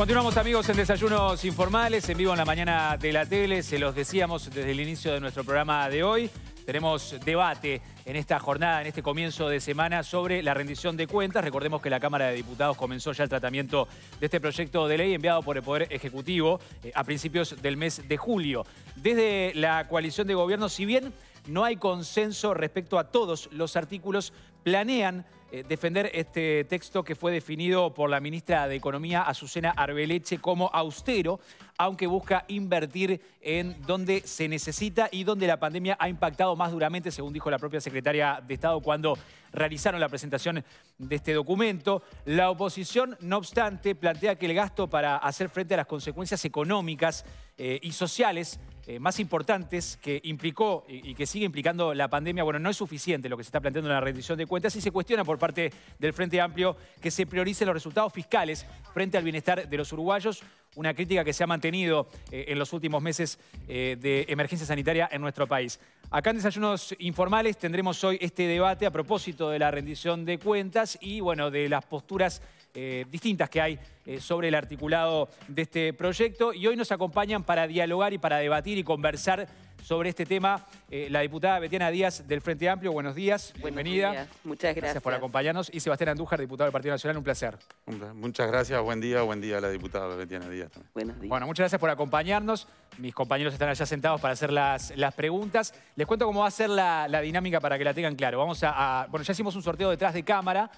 Continuamos amigos en Desayunos Informales, en vivo en la mañana de la tele, se los decíamos desde el inicio de nuestro programa de hoy. Tenemos debate en esta jornada, en este comienzo de semana, sobre la rendición de cuentas. Recordemos que la Cámara de Diputados comenzó ya el tratamiento de este proyecto de ley enviado por el Poder Ejecutivo eh, a principios del mes de julio. Desde la coalición de gobierno, si bien no hay consenso respecto a todos los artículos, planean eh, defender este texto que fue definido por la ministra de Economía, Azucena Arbeleche, como austero, aunque busca invertir en donde se necesita y donde la pandemia ha impactado más duramente, según dijo la propia secretaria de Estado cuando realizaron la presentación de este documento. La oposición, no obstante, plantea que el gasto para hacer frente a las consecuencias económicas eh, y sociales eh, más importantes que implicó y, que sigue implicando la pandemia, bueno, no es suficiente lo que se está planteando en la rendición de cuentas y se cuestiona por parte del Frente Amplio que se prioricen los resultados fiscales frente al bienestar de los uruguayos, una crítica que se ha mantenido eh, en los últimos meses eh, de emergencia sanitaria en nuestro país. Acá en Desayunos Informales tendremos hoy este debate a propósito de la rendición de cuentas y, bueno, de las posturas eh, distintas que hay eh, sobre el articulado de este proyecto. Y hoy nos acompañan para dialogar y para debatir y conversar sobre este tema eh, la diputada Betiana Díaz del Frente Amplio. Buenos días, bienvenida. Muchas gracias. Gracias por acompañarnos. Y Sebastián Andújar, diputado del Partido Nacional, un placer. Muchas gracias, buen día, buen día a la diputada Betiana Díaz. También. Bueno, muchas gracias por acompañarnos. Mis compañeros están allá sentados para hacer las, las preguntas. Les cuento cómo va a ser la, dinámica para que la tengan claro. Vamos a, Bueno, ya hicimos un sorteo detrás de cámara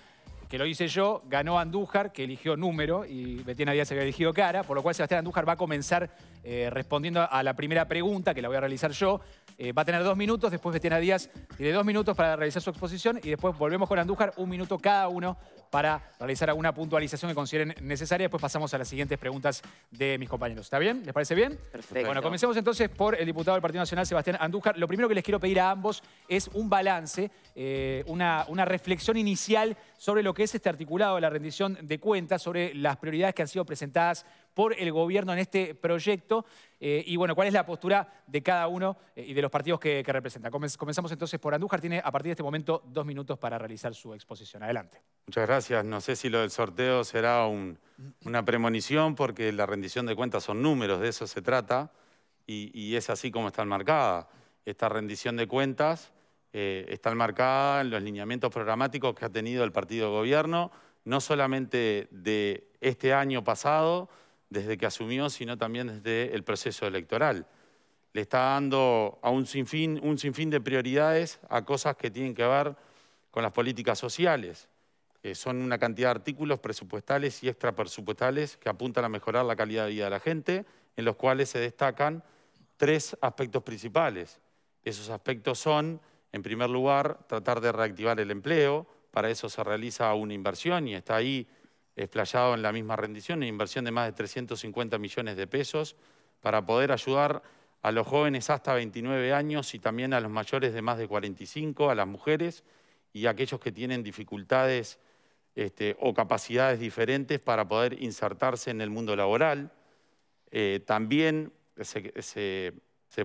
que lo hice yo, ganó Andújar, que eligió número, y Betina Díaz había elegido cara, por lo cual Sebastián Andújar va a comenzar eh, respondiendo a la primera pregunta, que la voy a realizar yo. Eh, va a tener dos minutos, después Betina Díaz tiene dos minutos para realizar su exposición, y después volvemos con Andújar, un minuto cada uno para realizar alguna puntualización que consideren necesaria. Después pasamos a las siguientes preguntas de mis compañeros. ¿Está bien? ¿Les parece bien? Perfecto. Bueno, comencemos entonces por el diputado del Partido Nacional, Sebastián Andújar. Lo primero que les quiero pedir a ambos es un balance, eh, una reflexión inicial sobre lo que es este articulado de la rendición de cuentas, sobre las prioridades que han sido presentadas por el gobierno en este proyecto eh, y bueno, cuál es la postura de cada uno eh, y de los partidos que, representa. Comenzamos entonces por Andújar, tiene a partir de este momento dos minutos para realizar su exposición. Adelante. Muchas gracias. No sé si lo del sorteo será una premonición porque la rendición de cuentas son números, de eso se trata y, y es así como está enmarcada. Esta rendición de cuentas está eh, están marcadas en los lineamientos programáticos que ha tenido el partido de gobierno, no solamente de este año pasado, desde que asumió, sino también desde el proceso electoral. Le está dando a un sinfín, un de prioridades a cosas que tienen que ver con las políticas sociales. Eh, son una cantidad de artículos presupuestales y extrapresupuestales que apuntan a mejorar la calidad de vida de la gente, en los cuales se destacan tres aspectos principales. Esos aspectos son en primer lugar, tratar de reactivar el empleo. Para eso se realiza una inversión y está ahí explayado en la misma rendición, una inversión de más de 350 millones de pesos para poder ayudar a los jóvenes hasta 29 años y también a los mayores de más de 45, a las mujeres y a aquellos que tienen dificultades este, o capacidades diferentes para poder insertarse en el mundo laboral. Eh, también se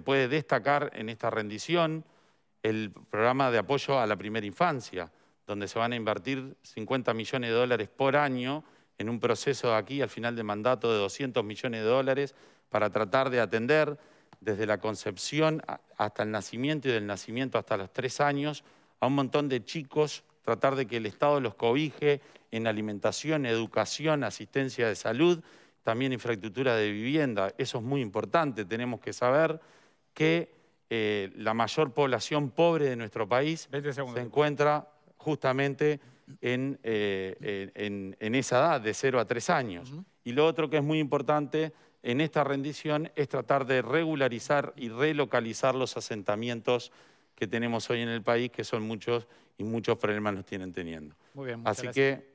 puede destacar en esta rendición el programa de apoyo a la primera infancia, donde se van a invertir 50 millones de dólares por año en un proceso aquí al final de mandato de 200 millones de dólares para tratar de atender desde la concepción hasta el nacimiento y del nacimiento hasta los tres años a un montón de chicos, tratar de que el Estado los cobije en alimentación, educación, asistencia de salud, también infraestructura de vivienda. Eso es muy importante, tenemos que saber que eh, la mayor población pobre de nuestro país se encuentra justamente en, eh, esa edad, de 0 a 3 años. Y lo otro que es muy importante en esta rendición es tratar de regularizar y relocalizar los asentamientos que tenemos hoy en el país, que son muchos y muchos problemas nos tienen teniendo. Muy bien, Así que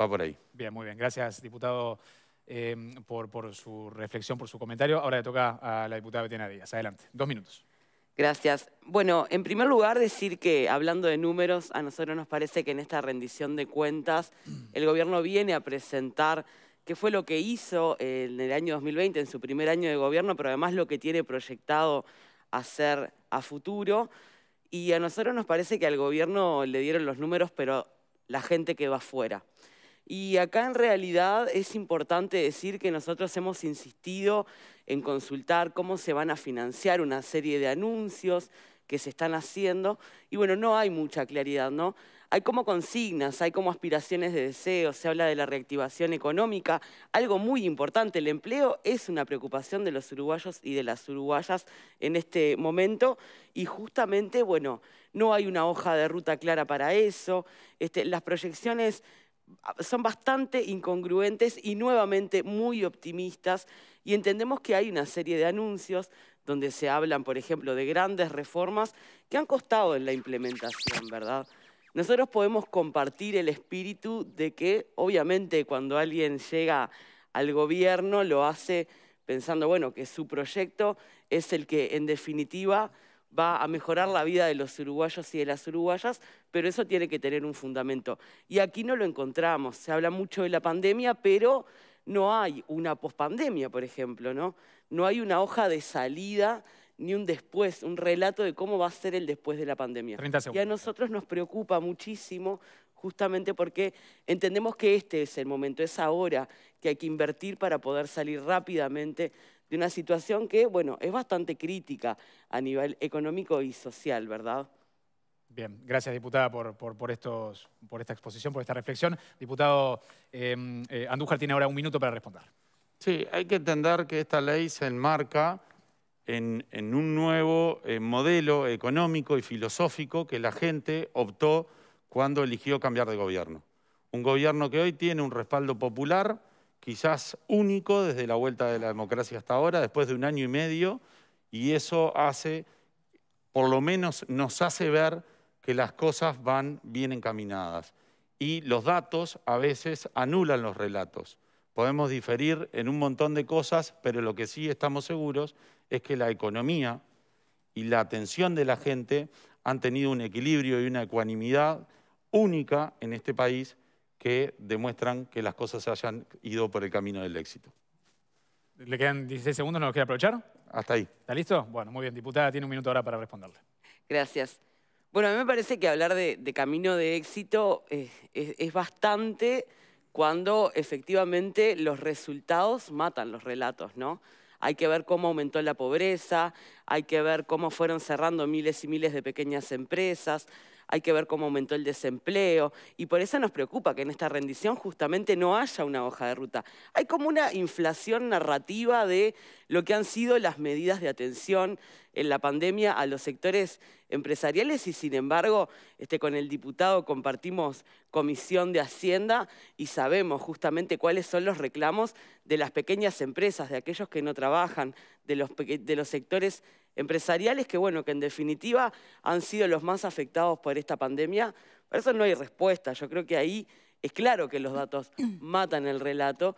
va por ahí. Bien, muy bien. Gracias, diputado, eh, por, su reflexión, por su comentario. Ahora le toca a la diputada Betina Díaz. Adelante, dos minutos. Gracias. Bueno, en primer lugar decir que hablando de números, a nosotros nos parece que en esta rendición de cuentas mm. el gobierno viene a presentar qué fue lo que hizo en el año 2020, en su primer año de gobierno, pero además lo que tiene proyectado hacer a futuro. Y a nosotros nos parece que al gobierno le dieron los números, pero la gente que va afuera. Y acá en realidad es importante decir que nosotros hemos insistido en consultar cómo se van a financiar una serie de anuncios que se están haciendo. Y bueno, no hay mucha claridad, ¿no? Hay como consignas, hay como aspiraciones de deseo, se habla de la reactivación económica, algo muy importante, el empleo es una preocupación de los uruguayos y de las uruguayas en este momento y justamente, bueno, no hay una hoja de ruta clara para eso, este, las proyecciones son bastante incongruentes y nuevamente muy optimistas y entendemos que hay una serie de anuncios donde se hablan, por ejemplo, de grandes reformas que han costado en la implementación, ¿verdad? Nosotros podemos compartir el espíritu de que, obviamente, cuando alguien llega al gobierno lo hace pensando, bueno, que su proyecto es el que, en definitiva, va a mejorar la vida de los uruguayos y de las uruguayas, pero eso tiene que tener un fundamento. Y aquí no lo encontramos. Se habla mucho de la pandemia, pero no hay una pospandemia, por ejemplo, ¿no? No hay una hoja de salida ni un después, un relato de cómo va a ser el después de la pandemia. Y a nosotros nos preocupa muchísimo justamente porque entendemos que este es el momento, es ahora que hay que invertir para poder salir rápidamente de una situación que, bueno, es bastante crítica a nivel económico y social, ¿verdad? Bien, gracias diputada por, esta exposición, por esta reflexión. Diputado em, eh, Andújar tiene ahora un minuto para responder. Sí, hay que entender que esta ley se enmarca en, un nuevo eh, modelo económico y filosófico que la gente optó cuando eligió cambiar de gobierno. Un gobierno que hoy tiene un respaldo popular, quizás único desde la vuelta de la democracia hasta ahora, después de un año y medio, y eso hace, por lo menos nos hace ver que las cosas van bien encaminadas. Y los datos a veces anulan los relatos. Podemos diferir en un montón de cosas, pero lo que sí estamos seguros es que la economía y la atención de la gente han tenido un equilibrio y una ecuanimidad única en este país que demuestran que las cosas se hayan ido por el camino del éxito. ¿Le quedan 16 segundos? ¿No los quiere aprovechar? Hasta ahí. ¿Está listo? Bueno, muy bien. Diputada, tiene un minuto ahora para responderle. Gracias. Bueno, a mí me parece que hablar de, camino de éxito eh, es, es bastante cuando efectivamente los resultados matan los relatos, ¿no? Hay que ver cómo aumentó la pobreza, hay que ver cómo fueron cerrando miles y miles de pequeñas empresas, hay que ver cómo aumentó el desempleo, y por eso nos preocupa que en esta rendición justamente no haya una hoja de ruta. Hay como una inflación narrativa de lo que han sido las medidas de atención en la pandemia a los sectores empresariales y sin embargo este, con el diputado compartimos comisión de Hacienda y sabemos justamente cuáles son los reclamos de las pequeñas empresas, de aquellos que no trabajan, de los, de los sectores empresariales que, bueno, que en definitiva han sido los más afectados por esta pandemia. Por eso no hay respuesta. Yo creo que ahí es claro que los datos matan el relato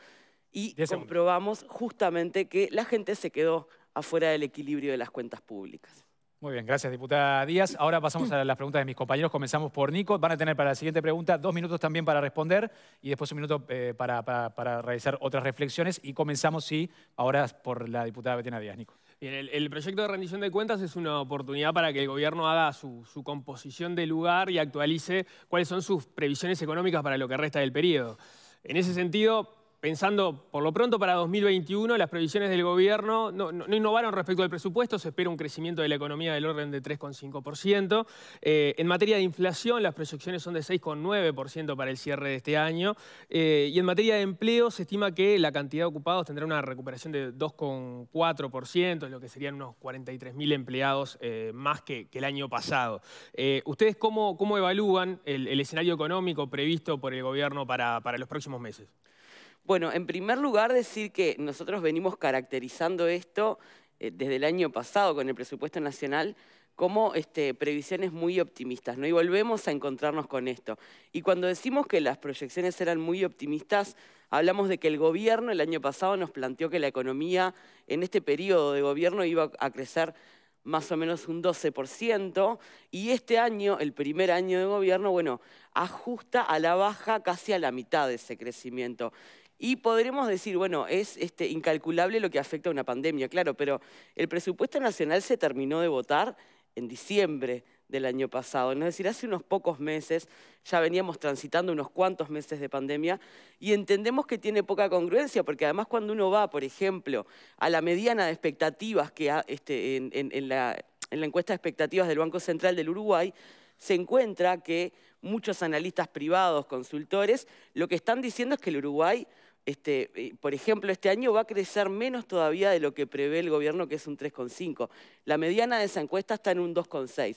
y comprobamos justamente que la gente se quedó afuera del equilibrio de las cuentas públicas. Muy bien, gracias diputada Díaz. Ahora pasamos mm. a las preguntas de mis compañeros. Comenzamos por Nico. Van a tener para la siguiente pregunta dos minutos también para responder y después un minuto eh, para, para realizar otras reflexiones. Y comenzamos, sí, ahora por la diputada Betina Díaz. Nico. Bien, el, proyecto de rendición de cuentas es una oportunidad para que el gobierno haga su, su, composición de lugar y actualice cuáles son sus previsiones económicas para lo que resta del periodo. En ese sentido, pensando por lo pronto para 2021, las previsiones del gobierno no, innovaron respecto al presupuesto, se espera un crecimiento de la economía del orden de 3,5%. Eh, en materia de inflación, las proyecciones son de 6,9% para el cierre de este año. Eh, y en materia de empleo, se estima que la cantidad de ocupados tendrá una recuperación de 2,4%, lo que serían unos 43.000 empleados eh, más que, el año pasado. ¿Ustedes cómo, evalúan el, escenario económico previsto por el gobierno para, para los próximos meses? Bueno, en primer lugar decir que nosotros venimos caracterizando esto eh, desde el año pasado con el presupuesto nacional como este, previsiones muy optimistas, ¿no? Y volvemos a encontrarnos con esto. Y cuando decimos que las proyecciones eran muy optimistas, hablamos de que el gobierno el año pasado nos planteó que la economía en este periodo de gobierno iba a crecer más o menos un 12%, y este año, el primer año de gobierno, bueno, ajusta a la baja casi a la mitad de ese crecimiento. Y podremos decir, bueno, es este, incalculable lo que afecta a una pandemia, claro, pero el presupuesto nacional se terminó de votar en diciembre del año pasado. Es decir, hace unos pocos meses, ya veníamos transitando unos cuantos meses de pandemia y entendemos que tiene poca congruencia, porque además cuando uno va, por ejemplo, a la mediana de expectativas que ha, este, en la encuesta de expectativas del Banco Central del Uruguay, se encuentra que muchos analistas privados, consultores, lo que están diciendo es que el Uruguay este, eh, por ejemplo, este año va a crecer menos todavía de lo que prevé el gobierno, que es un 3,5. La mediana de esa encuesta está en un 2,6.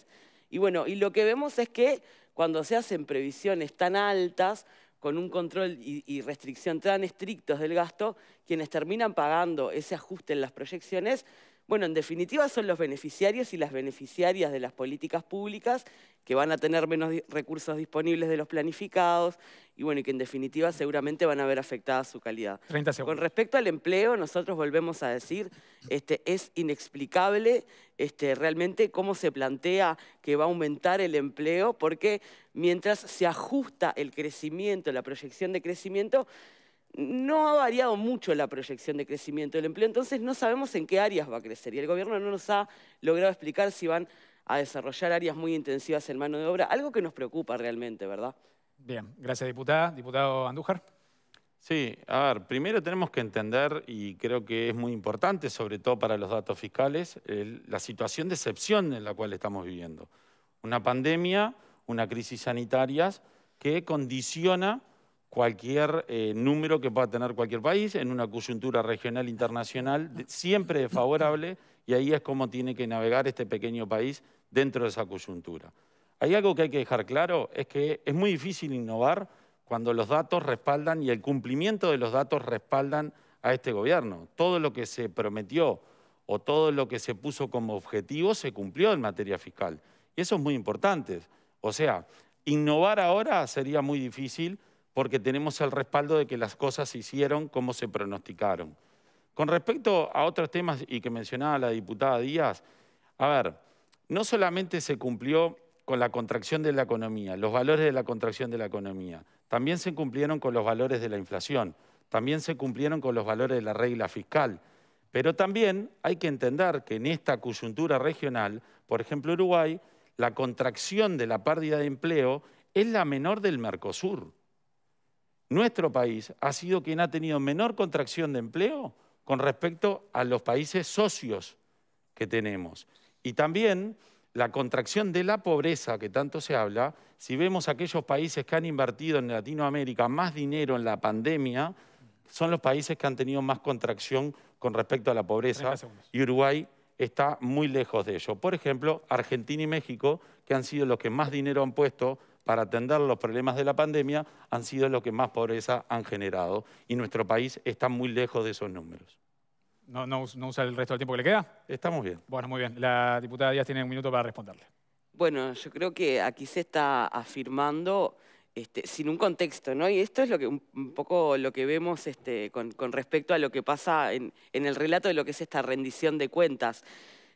Y bueno, y lo que vemos es que cuando se hacen previsiones tan altas, con un control y, restricción tan estrictos del gasto, quienes terminan pagando ese ajuste en las proyecciones bueno, en definitiva son los beneficiarios y las beneficiarias de las políticas públicas que van a tener menos recursos disponibles de los planificados y bueno, y que en definitiva seguramente van a ver afectada su calidad. Con respecto al empleo, nosotros volvemos a decir, este, es inexplicable este, realmente cómo se plantea que va a aumentar el empleo, porque mientras se ajusta el crecimiento, la proyección de crecimiento, no ha variado mucho la proyección de crecimiento del empleo, entonces no sabemos en qué áreas va a crecer y el gobierno no nos ha logrado explicar si van a desarrollar áreas muy intensivas en mano de obra, algo que nos preocupa realmente, ¿verdad? Bien, gracias diputada. Diputado Andújar. Sí, a ver, primero tenemos que entender, y creo que es muy importante, sobre todo para los datos fiscales, la situación de excepción en la cual estamos viviendo. Una pandemia, una crisis sanitaria que condiciona cualquier eh, número que pueda tener cualquier país en una coyuntura regional internacional siempre siempre favorable y ahí es como tiene que navegar este pequeño país dentro de esa coyuntura. Hay algo que hay que dejar claro, es que es muy difícil innovar cuando los datos respaldan y el cumplimiento de los datos respaldan a este gobierno. Todo lo que se prometió o todo lo que se puso como objetivo se cumplió en materia fiscal. Y eso es muy importante. O sea, innovar ahora sería muy difícil porque tenemos el respaldo de que las cosas se hicieron como se pronosticaron. Con respecto a otros temas y que mencionaba la diputada Díaz, a ver, no solamente se cumplió con la contracción de la economía, los valores de la contracción de la economía, también se cumplieron con los valores de la inflación, también se cumplieron con los valores de la regla fiscal, pero también hay que entender que en esta coyuntura regional, por ejemplo Uruguay, la contracción de la pérdida de empleo es la menor del Mercosur nuestro país ha sido quien ha tenido menor contracción de empleo con respecto a los países socios que tenemos. Y también la contracción de la pobreza que tanto se habla, si vemos aquellos países que han invertido en Latinoamérica más dinero en la pandemia, son los países que han tenido más contracción con respecto a la pobreza y Uruguay está muy lejos de ello. Por ejemplo, Argentina y México, que han sido los que más dinero han puesto para atender los problemas de la pandemia han sido lo que más pobreza han generado. Y nuestro país está muy lejos de esos números. No, usa el resto del tiempo que le queda? Estamos bien. Bueno, muy bien. La diputada Díaz tiene un minuto para responderle. Bueno, yo creo que aquí se está afirmando este, sin un contexto, ¿no? Y esto es lo que, un poco lo que vemos este, con, respecto a lo que pasa en, en, el relato de lo que es esta rendición de cuentas.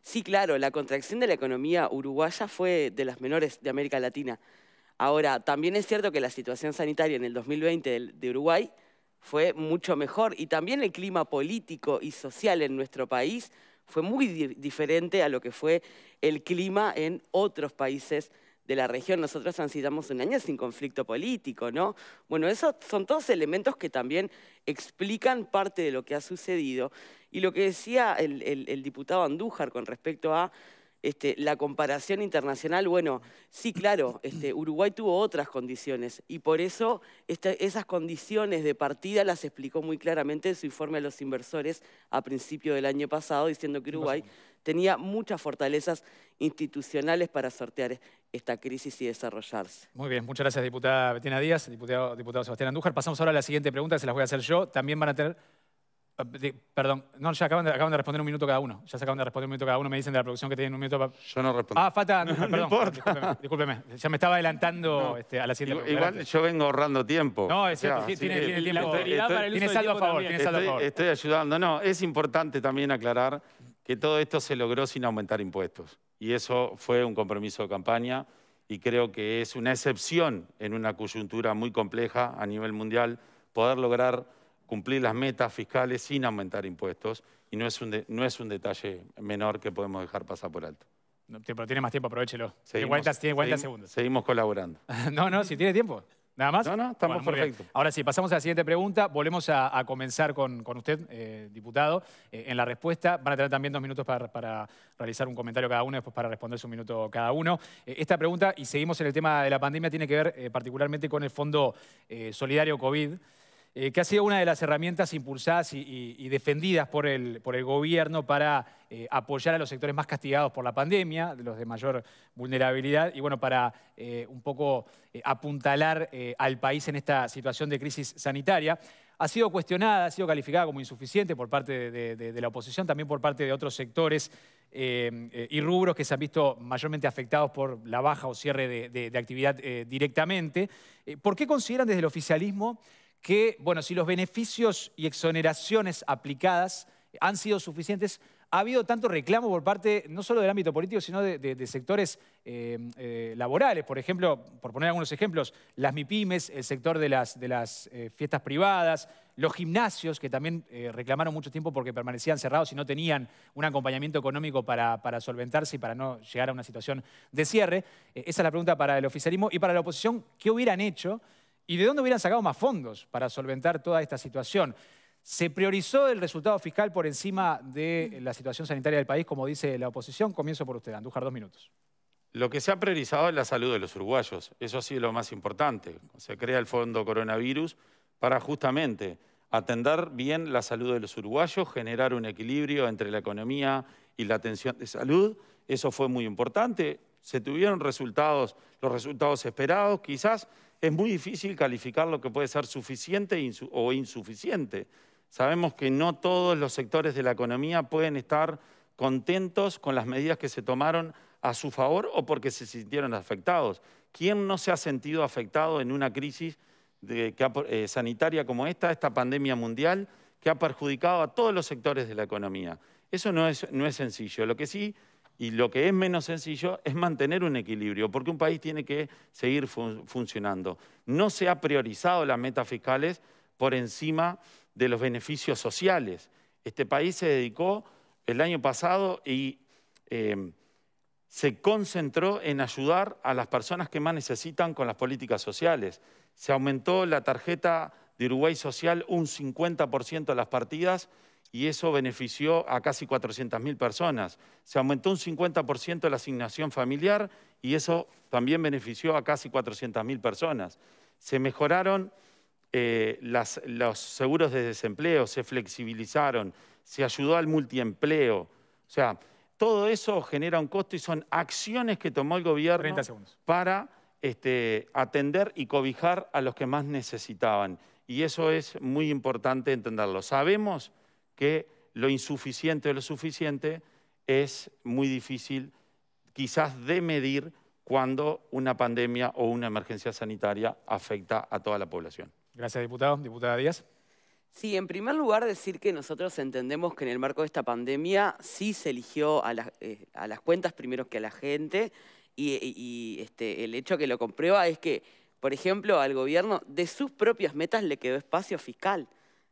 Sí, claro, la contracción de la economía uruguaya fue de las menores de América Latina. Ahora, también es cierto que la situación sanitaria en el 2020 de, Uruguay fue mucho mejor y también el clima político y social en nuestro país fue muy diferente a lo que fue el clima en otros países de la región. Nosotros transitamos un año sin conflicto político, ¿no? Bueno, esos son todos elementos que también explican parte de lo que ha sucedido. Y lo que decía el diputado Andújar con respecto a este, la comparación internacional, bueno, sí, claro, este, Uruguay tuvo otras condiciones y por eso esas condiciones de partida las explicó muy claramente en su informe a los inversores a principio del año pasado, diciendo que Uruguay tenía muchas fortalezas institucionales para sortear esta crisis y desarrollarse. Muy bien, muchas gracias diputada Betina Díaz, diputado, diputado Sebastián Andújar. Pasamos ahora a la siguiente pregunta, se las voy a hacer yo. También van a tener Ah, perdón, no, ya acaban de, acaban de, responder un minuto cada uno. Ya se acaban de responder un minuto cada uno. Me dicen de la producción que tienen un minuto para... Yo no respondo. Ah, falta... perdón, Disculpeme, Discúlpeme, Ya me estaba adelantando este, a la siguiente pregunta. yo vengo ahorrando tiempo. No, es cierto. sí, tiene, el tiempo. Tiene saldo a favor. Tiene saldo a favor. Estoy ayudando. No, es importante también aclarar que todo esto se logró sin aumentar impuestos. Y eso fue un compromiso de campaña y creo que es una excepción en una coyuntura muy compleja a nivel mundial poder lograr cumplir las metas fiscales sin aumentar impuestos y no es un, no es un detalle menor que podemos dejar pasar por alto. tiene más tiempo, aprovechelo. Seguimos, tiene 40 segundos. Seguimos colaborando. no, no, si tiene tiempo. ¿Nada más? No, no, estamos perfectos. Ahora sí, pasamos a la siguiente pregunta. Volvemos a, comenzar con, usted, eh, diputado. Eh, en la respuesta van a tener también dos minutos para, realizar un comentario cada uno, después para responderse un minuto cada uno. Eh, esta pregunta, y seguimos en el tema de la pandemia, tiene que ver particularmente con el Fondo Solidario COVID. Eh, que ha sido una de las herramientas impulsadas y, defendidas por el, gobierno para eh, apoyar a los sectores más castigados por la pandemia, los de mayor vulnerabilidad, y bueno, para eh, un poco apuntalar al país en esta situación de crisis sanitaria. Ha sido cuestionada, ha sido calificada como insuficiente por parte de, la oposición, también por parte de otros sectores y rubros que se han visto mayormente afectados por la baja o cierre de, de actividad directamente. ¿Por qué consideran desde el oficialismo que, bueno, si los beneficios y exoneraciones aplicadas han sido suficientes, ha habido tanto reclamo por parte no solo del ámbito político, sino de, sectores eh, eh, laborales. Por ejemplo, por poner algunos ejemplos, las MIPIMES, el sector de las, eh, fiestas privadas, los gimnasios, que también reclamaron mucho tiempo porque permanecían cerrados y no tenían un acompañamiento económico para solventarse y para no llegar a una situación de cierre. esa es la pregunta para el oficialismo y para la oposición, ¿qué hubieran hecho? ¿Y de dónde hubieran sacado más fondos para solventar toda esta situación? Se priorizó el resultado fiscal por encima de la situación sanitaria del país, como dice la oposición. Comienzo por usted, andujar dos minutos. Lo que se ha priorizado es la salud de los uruguayos. Eso ha sido lo más importante. Se crea el Fondo Coronavirus para justamente atender bien la salud de los uruguayos, generar un equilibrio entre la economía y la atención de salud. Eso fue muy importante se tuvieron resultados, los resultados esperados, quizás es muy difícil calificar lo que puede ser suficiente e o insuficiente. Sabemos que no todos los sectores de la economía pueden estar contentos con las medidas que se tomaron a su favor o porque se sintieron afectados. ¿Quién no se ha sentido afectado en una crisis eh, sanitaria como esta, esta pandemia mundial, que ha perjudicado a todos los sectores de la economía? Eso no es, no es sencillo. Lo que sí y lo que es menos sencillo es mantener un equilibrio, porque un país tiene que seguir funcionando. No se ha priorizado las metas fiscales por encima de los beneficios sociales. Este país se dedicó el año pasado y em, se concentró en ayudar a las personas que más necesitan con las políticas sociales. Se aumentó la tarjeta de Uruguay Social un 50% de las partidas y eso benefició a casi 400.000 personas. Se aumentó un 50% la asignación familiar y eso también benefició a casi 400.000 personas. Se mejoraron eh, los seguros de desempleo, se flexibilizaron, se ayudó al multiempleo. O sea, todo eso genera un costo y son acciones que tomó el gobierno para este, atender y cobijar a los que más necesitaban. Y eso es muy importante entenderlo. Sabemos que lo insuficiente de lo suficiente es muy difícil quizás de medir cuando una pandemia o una emergencia sanitaria afecta a toda la población. Gracias, diputado. Diputada Díaz. Sí, en primer lugar decir que nosotros entendemos que en el marco de esta pandemia sí se eligió a, las eh, cuentas primero que a la gente y, este, el hecho que lo comprueba es que, por ejemplo, al gobierno de sus propias metas le quedó espacio fiscal.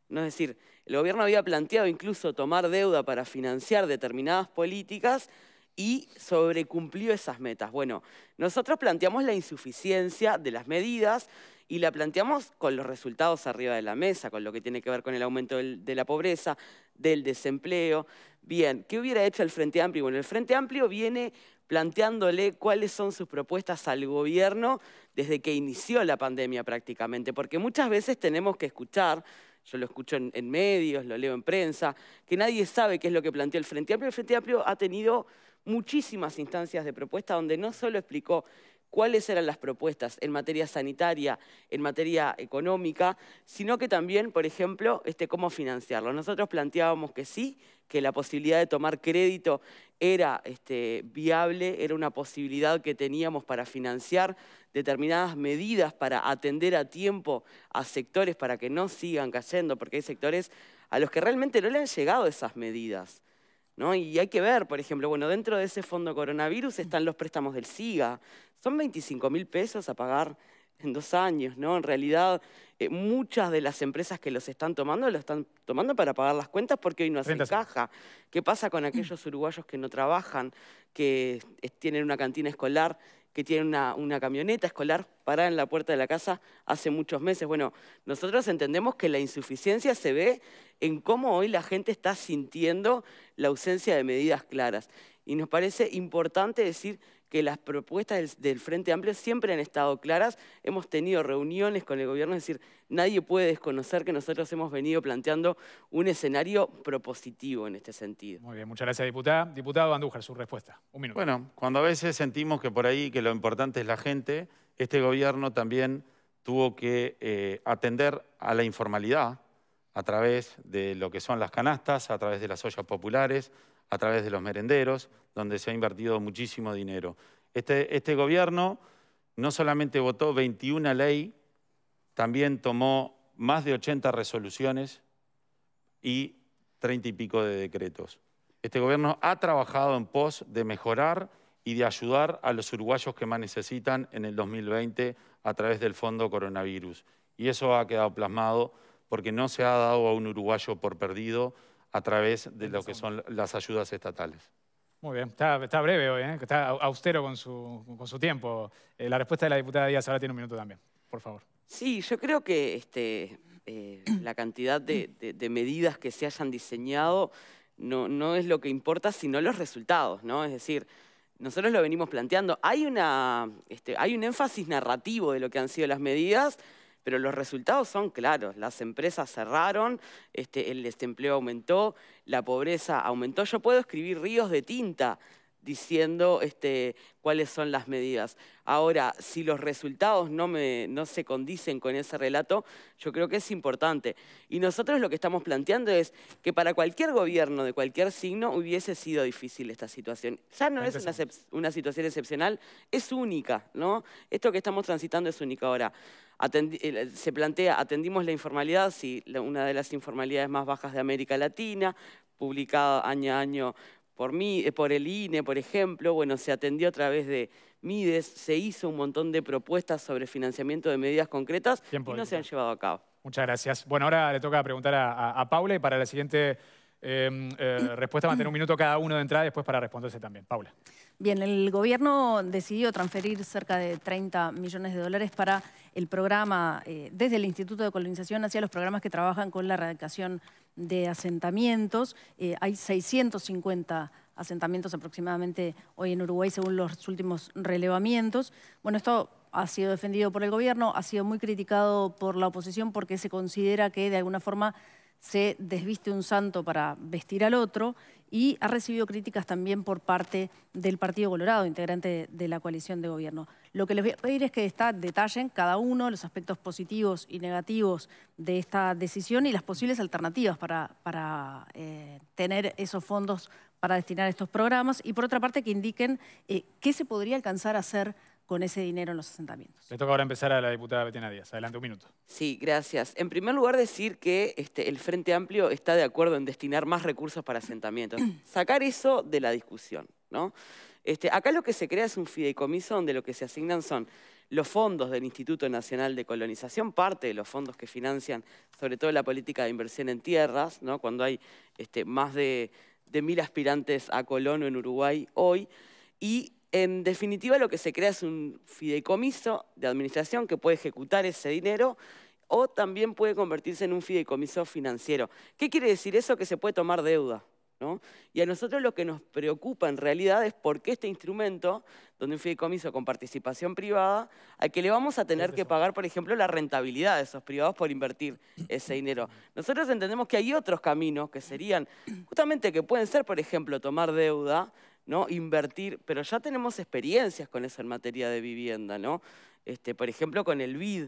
No es decir, el gobierno había planteado incluso tomar deuda para financiar determinadas políticas y sobrecumplió esas metas. Bueno, nosotros planteamos la insuficiencia de las medidas y la planteamos con los resultados arriba de la mesa, con lo que tiene que ver con el aumento de la pobreza, del desempleo. Bien, ¿qué hubiera hecho el Frente Amplio? Bueno, el Frente Amplio viene planteándole cuáles son sus propuestas al gobierno desde que inició la pandemia prácticamente, porque muchas veces tenemos que escuchar yo lo escucho en, medios, lo leo en prensa, que nadie sabe qué es lo que planteó el Frente Amplio. El Frente Amplio ha tenido muchísimas instancias de propuesta donde no solo explicó cuáles eran las propuestas en materia sanitaria, en materia económica, sino que también, por ejemplo, este, cómo financiarlo. Nosotros planteábamos que sí, que la posibilidad de tomar crédito era este, viable, era una posibilidad que teníamos para financiar determinadas medidas para atender a tiempo a sectores para que no sigan cayendo, porque hay sectores a los que realmente no le han llegado esas medidas. ¿No? Y hay que ver, por ejemplo, bueno, dentro de ese fondo coronavirus están los préstamos del SIGA, son 25 mil pesos a pagar en dos años, ¿no? En realidad, eh, muchas de las empresas que los están tomando, lo están tomando para pagar las cuentas porque hoy no hacen caja. ¿Qué pasa con aquellos uruguayos que no trabajan, que tienen una cantina escolar, que tienen una camioneta escolar parada en la puerta de la casa hace muchos meses? Bueno, nosotros entendemos que la insuficiencia se ve en cómo hoy la gente está sintiendo la ausencia de medidas claras. Y nos parece importante decir que las propuestas del, Frente Amplio siempre han estado claras. Hemos tenido reuniones con el gobierno, es decir, nadie puede desconocer que nosotros hemos venido planteando un escenario propositivo en este sentido. Muy bien, muchas gracias, diputada. Diputado Andújar, su respuesta. Un minuto. Bueno, cuando a veces sentimos que por ahí que lo importante es la gente, este gobierno también tuvo que eh, atender a la informalidad a través de lo que son las canastas, a través de las ollas populares, a través de los merenderos, donde se ha invertido muchísimo dinero. Este, este gobierno no solamente votó 21 ley, también tomó más de 80 resoluciones y 30 y pico de decretos. Este gobierno ha trabajado en pos de mejorar y de ayudar a los uruguayos que más necesitan en el 2020 a través del Fondo Coronavirus. Y eso ha quedado plasmado porque no se ha dado a un uruguayo por perdido, a través de lo que son las ayudas estatales. Muy bien, está, breve hoy, ¿eh? está austero con su, tiempo. Eh, la respuesta de la diputada Díaz ahora tiene un minuto también, por favor. Sí, yo creo que este, eh, la cantidad de, medidas que se hayan diseñado no, es lo que importa, sino los resultados, Es decir, nosotros lo venimos planteando. Hay, una, este, hay un énfasis narrativo de lo que han sido las medidas pero los resultados son claros. Las empresas cerraron, este, el desempleo aumentó, la pobreza aumentó. Yo puedo escribir ríos de tinta diciendo este, cuáles son las medidas. Ahora, si los resultados no, no se condicen con ese relato, yo creo que es importante. Y nosotros lo que estamos planteando es que para cualquier gobierno de cualquier signo hubiese sido difícil esta situación. Ya no es una, situación excepcional, es única, ¿no? Esto que estamos transitando es única ahora. Eh, se plantea, atendimos la informalidad, sí, una de las informalidades más bajas de América Latina, publicada año a año por, mí, eh, por el INE, por ejemplo, bueno, se atendió a través de MIDES, se hizo un montón de propuestas sobre financiamiento de medidas concretas y no se han llevado a cabo. Muchas gracias. Bueno, ahora le toca preguntar a, Paula y para la siguiente em, eh, respuesta va a tener un minuto cada uno de entrada y después para responderse también. Paula. Bien, el gobierno decidió transferir cerca de 30 millones de dólares para el programa, eh, desde el Instituto de Colonización hacia los programas que trabajan con la erradicación de asentamientos. Eh, hay 650 asentamientos aproximadamente hoy en Uruguay, según los últimos relevamientos. Bueno, esto ha sido defendido por el gobierno, ha sido muy criticado por la oposición porque se considera que de alguna forma se desviste un santo para vestir al otro y ha recibido críticas también por parte del Partido Colorado, integrante de la coalición de gobierno. Lo que les voy a pedir es que detallen cada uno los aspectos positivos y negativos de esta decisión y las posibles alternativas para, para eh, tener esos fondos para destinar estos programas y por otra parte que indiquen eh, qué se podría alcanzar a hacer con ese dinero en los asentamientos. Le toca ahora empezar a la diputada Betina Díaz. Adelante, un minuto. Sí, gracias. En primer lugar, decir que este, el Frente Amplio está de acuerdo en destinar más recursos para asentamientos. Sacar eso de la discusión, ¿no? Este, acá lo que se crea es un fideicomiso donde lo que se asignan son los fondos del Instituto Nacional de Colonización, parte de los fondos que financian sobre todo la política de inversión en tierras, ¿no? cuando hay este, más de, de mil aspirantes a colono en Uruguay hoy, y en definitiva, lo que se crea es un fideicomiso de administración que puede ejecutar ese dinero o también puede convertirse en un fideicomiso financiero. ¿Qué quiere decir eso? Que se puede tomar deuda. ¿no? Y a nosotros lo que nos preocupa en realidad es por qué este instrumento, donde un fideicomiso con participación privada, al que le vamos a tener que pagar, por ejemplo, la rentabilidad de esos privados por invertir ese dinero. Nosotros entendemos que hay otros caminos que serían, justamente que pueden ser, por ejemplo, tomar deuda, ¿no? Invertir, pero ya tenemos experiencias con eso en materia de vivienda, ¿no? Este, por ejemplo, con el BID.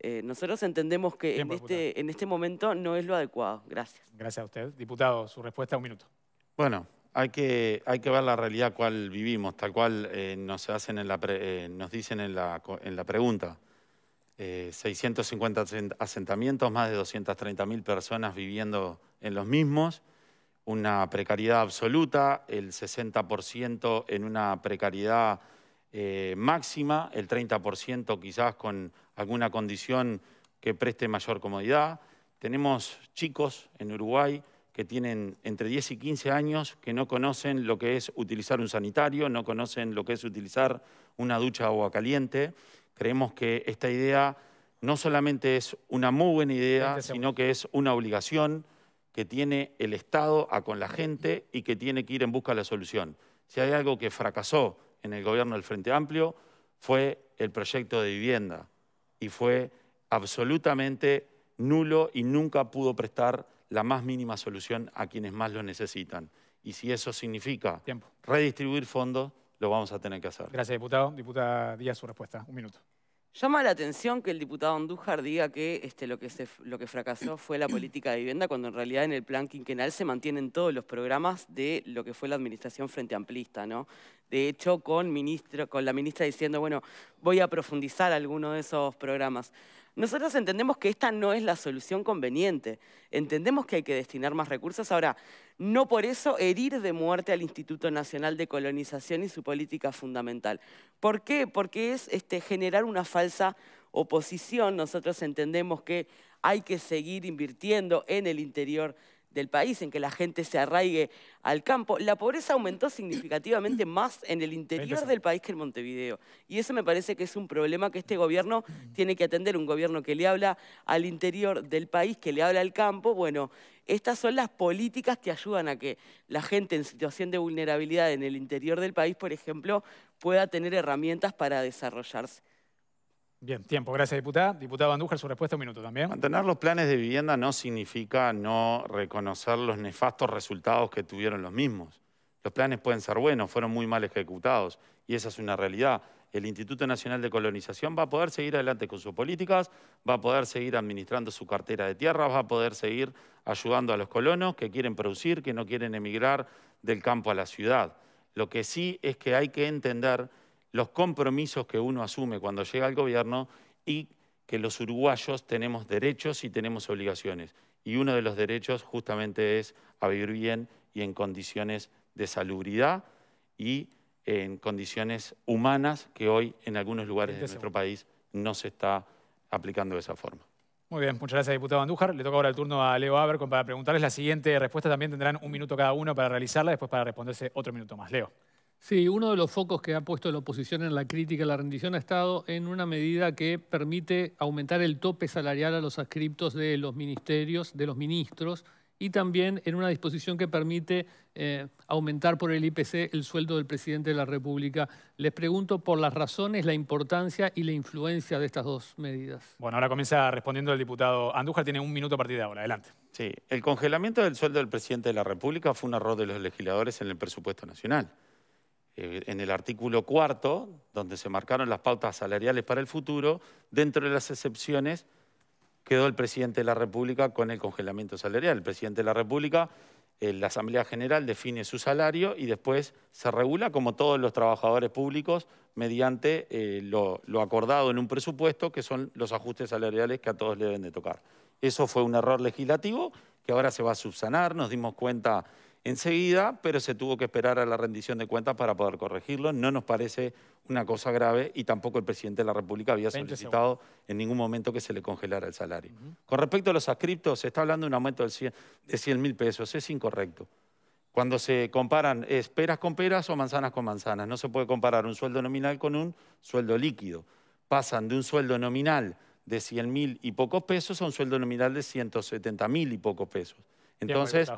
Eh, nosotros entendemos que en, este, en este, momento no es lo adecuado. Gracias. Gracias a usted. Diputado, su respuesta, un minuto. Bueno, hay que, hay que ver la realidad cual vivimos, tal cual eh, nos, hacen en la eh, nos dicen en la, en la pregunta. 650 asentamientos, más de 230.000 personas viviendo en los mismos una precariedad absoluta, el 60% en una precariedad eh, máxima, el 30% quizás con alguna condición que preste mayor comodidad. Tenemos chicos en Uruguay que tienen entre 10 y 15 años que no conocen lo que es utilizar un sanitario, no conocen lo que es utilizar una ducha de agua caliente. Creemos que esta idea no solamente es una muy buena idea, sino que es una obligación que tiene el Estado con la gente y que tiene que ir en busca de la solución. Si hay algo que fracasó en el gobierno del Frente Amplio fue el proyecto de vivienda y fue absolutamente nulo y nunca pudo prestar la más mínima solución a quienes más lo necesitan. Y si eso significa redistribuir fondos, lo vamos a tener que hacer. Gracias, diputado. Diputada Díaz, su respuesta. Un minuto. Llama la atención que el diputado Andújar diga que este, lo, que se, lo que fracasó fue la política de vivienda, cuando en realidad en el plan quinquenal se mantienen todos los programas de lo que fue la administración frente amplista, ¿no? De hecho, con, ministro, con la ministra diciendo, bueno, voy a profundizar alguno de esos programas. Nosotros entendemos que esta no es la solución conveniente. Entendemos que hay que destinar más recursos. Ahora, no por eso herir de muerte al Instituto Nacional de Colonización y su política fundamental. ¿Por qué? Porque es este, generar una falsa oposición. Nosotros entendemos que hay que seguir invirtiendo en el interior del país, en que la gente se arraigue al campo, la pobreza aumentó significativamente más en el interior del país que en Montevideo. Y eso me parece que es un problema que este gobierno mm. tiene que atender, un gobierno que le habla al interior del país, que le habla al campo. Bueno, estas son las políticas que ayudan a que la gente en situación de vulnerabilidad en el interior del país, por ejemplo, pueda tener herramientas para desarrollarse. Bien, tiempo. Gracias, diputada. Diputado Andújar, su respuesta, un minuto también. Mantener los planes de vivienda no significa no reconocer los nefastos resultados que tuvieron los mismos. Los planes pueden ser buenos, fueron muy mal ejecutados, y esa es una realidad. El Instituto Nacional de Colonización va a poder seguir adelante con sus políticas, va a poder seguir administrando su cartera de tierras, va a poder seguir ayudando a los colonos que quieren producir, que no quieren emigrar del campo a la ciudad. Lo que sí es que hay que entender los compromisos que uno asume cuando llega al gobierno y que los uruguayos tenemos derechos y tenemos obligaciones. Y uno de los derechos justamente es a vivir bien y en condiciones de salubridad y en condiciones humanas que hoy en algunos lugares de nuestro país no se está aplicando de esa forma. Muy bien, muchas gracias, diputado Andújar. Le toca ahora el turno a Leo Abercon para preguntarles la siguiente respuesta. También tendrán un minuto cada uno para realizarla, después para responderse otro minuto más. Leo. Sí, uno de los focos que ha puesto la oposición en la crítica a la rendición ha estado en una medida que permite aumentar el tope salarial a los adscriptos de los ministerios, de los ministros, y también en una disposición que permite eh, aumentar por el IPC el sueldo del presidente de la República. Les pregunto por las razones, la importancia y la influencia de estas dos medidas. Bueno, ahora comienza respondiendo el diputado Andújar. Tiene un minuto a partir de ahora. Adelante. Sí, el congelamiento del sueldo del presidente de la República fue un error de los legisladores en el presupuesto nacional. Eh, en el artículo cuarto, donde se marcaron las pautas salariales para el futuro, dentro de las excepciones quedó el presidente de la República con el congelamiento salarial. El presidente de la República, eh, la Asamblea General define su salario y después se regula, como todos los trabajadores públicos, mediante eh, lo, lo acordado en un presupuesto, que son los ajustes salariales que a todos le deben de tocar. Eso fue un error legislativo que ahora se va a subsanar, nos dimos cuenta enseguida, pero se tuvo que esperar a la rendición de cuentas para poder corregirlo. No nos parece una cosa grave y tampoco el presidente de la República había solicitado en ningún momento que se le congelara el salario. Con respecto a los ascriptos, se está hablando de un aumento de 100 mil pesos. Es incorrecto. Cuando se comparan es peras con peras o manzanas con manzanas. No se puede comparar un sueldo nominal con un sueldo líquido. Pasan de un sueldo nominal de 100 mil y pocos pesos a un sueldo nominal de 170 mil y pocos pesos. Entonces,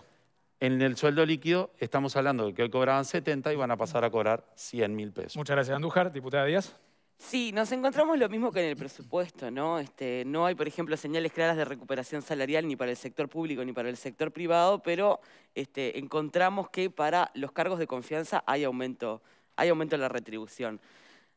en el sueldo líquido estamos hablando de que hoy cobraban 70 y van a pasar a cobrar 100 mil pesos. Muchas gracias, Andújar. Diputada Díaz. Sí, nos encontramos lo mismo que en el presupuesto, ¿no? Este, no hay, por ejemplo, señales claras de recuperación salarial ni para el sector público ni para el sector privado, pero este, encontramos que para los cargos de confianza hay aumento, hay aumento en la retribución.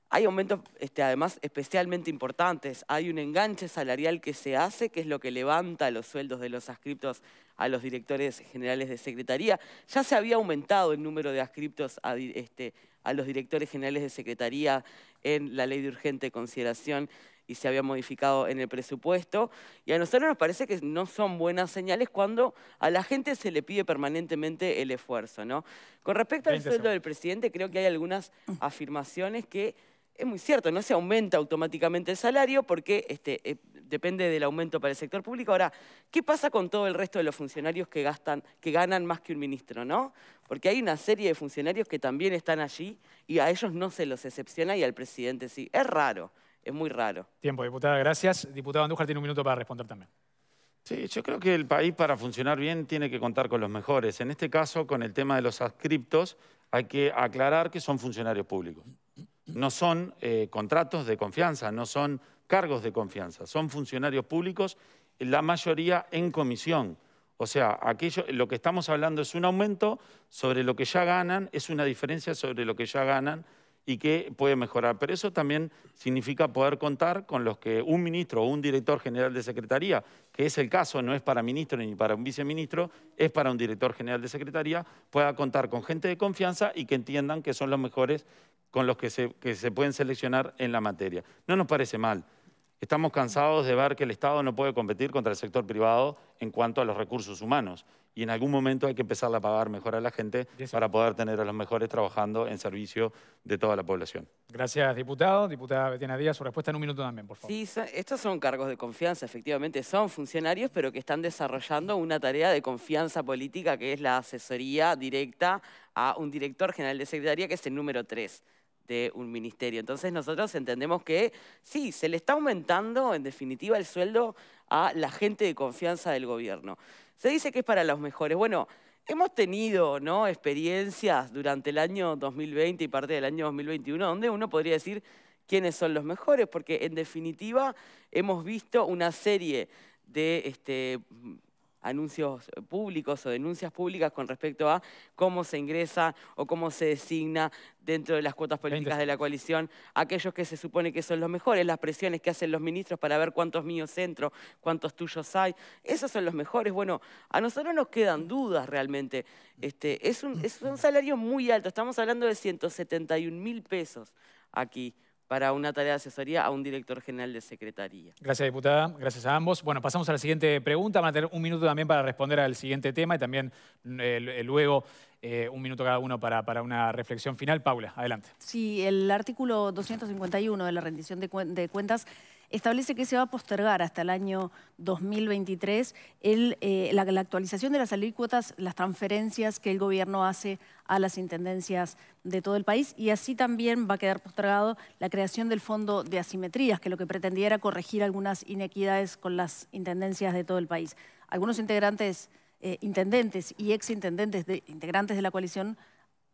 Hay aumentos, este, además, especialmente importantes. Hay un enganche salarial que se hace, que es lo que levanta los sueldos de los ascriptos a los directores generales de secretaría. Ya se había aumentado el número de ascriptos a, este, a los directores generales de secretaría en la ley de urgente consideración y se había modificado en el presupuesto. Y a nosotros nos parece que no son buenas señales cuando a la gente se le pide permanentemente el esfuerzo. ¿no? Con respecto al sueldo del presidente, creo que hay algunas afirmaciones que es muy cierto, no se aumenta automáticamente el salario porque este, eh, depende del aumento para el sector público. Ahora, ¿qué pasa con todo el resto de los funcionarios que, ganan más que un ministro? ¿no? Porque hay una serie de funcionarios que también están allí y a ellos no se los excepciona y al presidente sí. Es raro, es muy raro. Tiempo, diputada, gracias. Diputado Andújar tiene un minuto para responder también. Sí, yo creo que el país para funcionar bien tiene que contar con los mejores. En este caso, con el tema de los adscriptos, hay que aclarar que son funcionarios públicos no son eh, contratos de confianza, no son cargos de confianza, son funcionarios públicos, la mayoría en comisión. O sea, lo que estamos hablando es un aumento sobre lo que ya ganan, es una diferencia sobre lo que ya ganan y que puede mejorar. Pero eso también significa poder contar con los que un ministro o un director general de secretaría, que es el caso, no es para ministro ni para un viceministro, es para un director general de secretaría, pueda contar con gente de confianza y que entiendan que son los mejores con los que se, pueden seleccionar en la materia. No nos parece mal. Estamos cansados de ver que el Estado no puede competir contra el sector privado en cuanto a los recursos humanos. Y en algún momento hay que empezar a pagar mejor a la gente para poder tener a los mejores trabajando en servicio de toda la población. Gracias, diputado. Diputada Betina Díaz, su respuesta en un minuto también, por favor. Sí, estos son cargos de confianza, efectivamente. Son funcionarios, pero que están desarrollando una tarea de confianza política que es la asesoría directa a un director general de secretaría, que es el número 3 de un ministerio. Entonces nosotros entendemos que sí, se le está aumentando en definitiva el sueldo a la gente de confianza del gobierno. Se dice que es para los mejores. Bueno, hemos tenido ¿no? experiencias durante el año 2020 y parte del año 2021 donde uno podría decir quiénes son los mejores, porque en definitiva hemos visto una serie de este, anuncios públicos o denuncias públicas con respecto a cómo se ingresa o cómo se designa dentro de las cuotas políticas de la coalición aquellos que se supone que son los mejores, las presiones que hacen los ministros para ver cuántos míos entro, cuántos tuyos hay, esos son los mejores. Bueno, a nosotros nos quedan dudas realmente. Este, es, un, es un salario muy alto, estamos hablando de 171 mil pesos aquí para una tarea de asesoría a un director general de secretaría. Gracias, diputada. Gracias a ambos. Bueno, pasamos a la siguiente pregunta. Van a tener un minuto también para responder al siguiente tema y también eh, luego eh, un minuto cada uno para, para, una reflexión final. Paula, adelante. Sí, el artículo 251 de la rendición de cuentas establece que se va a postergar hasta el año 2023 eh, la, actualización de las alícuotas, las transferencias que el gobierno hace a las intendencias de todo el país y así también va a quedar postergado la creación del fondo de asimetrías, que lo que pretendía era corregir algunas inequidades con las intendencias de todo el país. Algunos integrantes, eh, intendentes y exintendentes, de, integrantes de la coalición,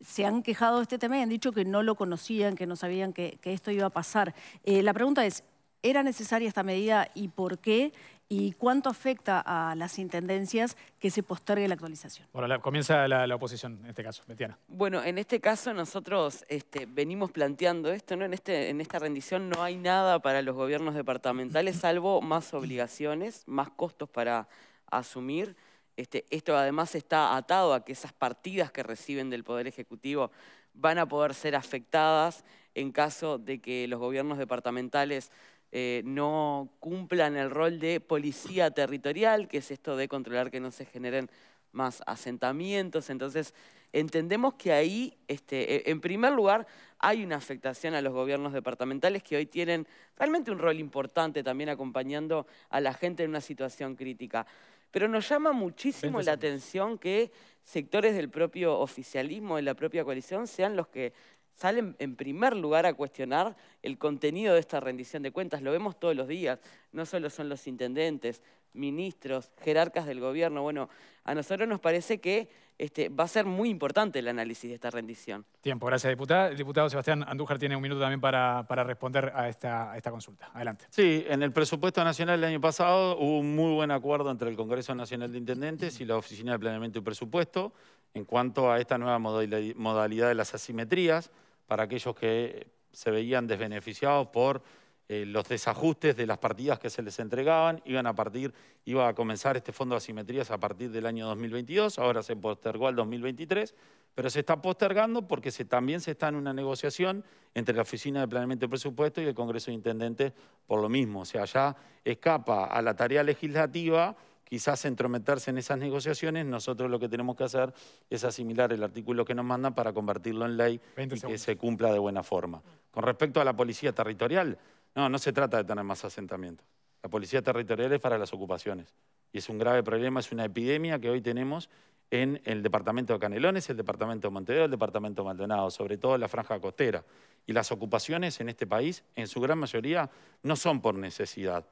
se han quejado de este tema y han dicho que no lo conocían, que no sabían que, esto iba a pasar. Eh, la pregunta es, ¿Era necesaria esta medida y por qué? ¿Y cuánto afecta a las intendencias que se postergue la actualización? Bueno, comienza la, oposición en este caso, Betiana. Bueno, en este caso nosotros este, venimos planteando esto, ¿no? En, este, en esta rendición no hay nada para los gobiernos departamentales, salvo más obligaciones, más costos para asumir. Este, esto además está atado a que esas partidas que reciben del Poder Ejecutivo van a poder ser afectadas en caso de que los gobiernos departamentales eh, no cumplan el rol de policía territorial, que es esto de controlar que no se generen más asentamientos. Entonces, entendemos que ahí, este, e, en primer lugar, hay una afectación a los gobiernos departamentales que hoy tienen realmente un rol importante también acompañando a la gente en una situación crítica. Pero nos llama muchísimo la atención que sectores del propio oficialismo, de la propia coalición, sean los que salen en primer lugar a cuestionar el contenido de esta rendición de cuentas. Lo vemos todos los días. No solo son los intendentes, ministros, jerarcas del gobierno. Bueno, a nosotros nos parece que este, va a ser muy importante el análisis de esta rendición. Tiempo, gracias, diputada. El diputado Sebastián Andújar tiene un minuto también para, responder a esta, esta, consulta. Adelante. Sí, en el presupuesto nacional del año pasado hubo un muy buen acuerdo entre el Congreso Nacional de Intendentes y la Oficina de Planeamiento y Presupuesto en cuanto a esta nueva modalidad de las asimetrías para aquellos que se veían desbeneficiados por eh, los desajustes de las partidas que se les entregaban. Iban a partir, iba a comenzar este fondo de asimetrías a partir del año 2022, ahora se postergó al 2023, pero se está postergando porque también se está en una negociación entre la Oficina de Planeamiento de Presupuesto y el Congreso de Intendentes por lo mismo. O sea, ya escapa a la tarea legislativa quizás entrometerse en esas negociaciones, nosotros lo que tenemos que hacer es asimilar el artículo que nos mandan para convertirlo en ley y que se cumpla de buena forma. Con respecto a la policía territorial, no, no se trata de tener más asentamientos. La policía territorial es para las ocupaciones. Y es un grave problema, es una epidemia que hoy tenemos en el departamento de Canelones, el departamento de Montevideo, el departamento de Maldonado, sobre todo en la franja costera. Y las ocupaciones en este país, en su gran mayoría, no son por necesidad,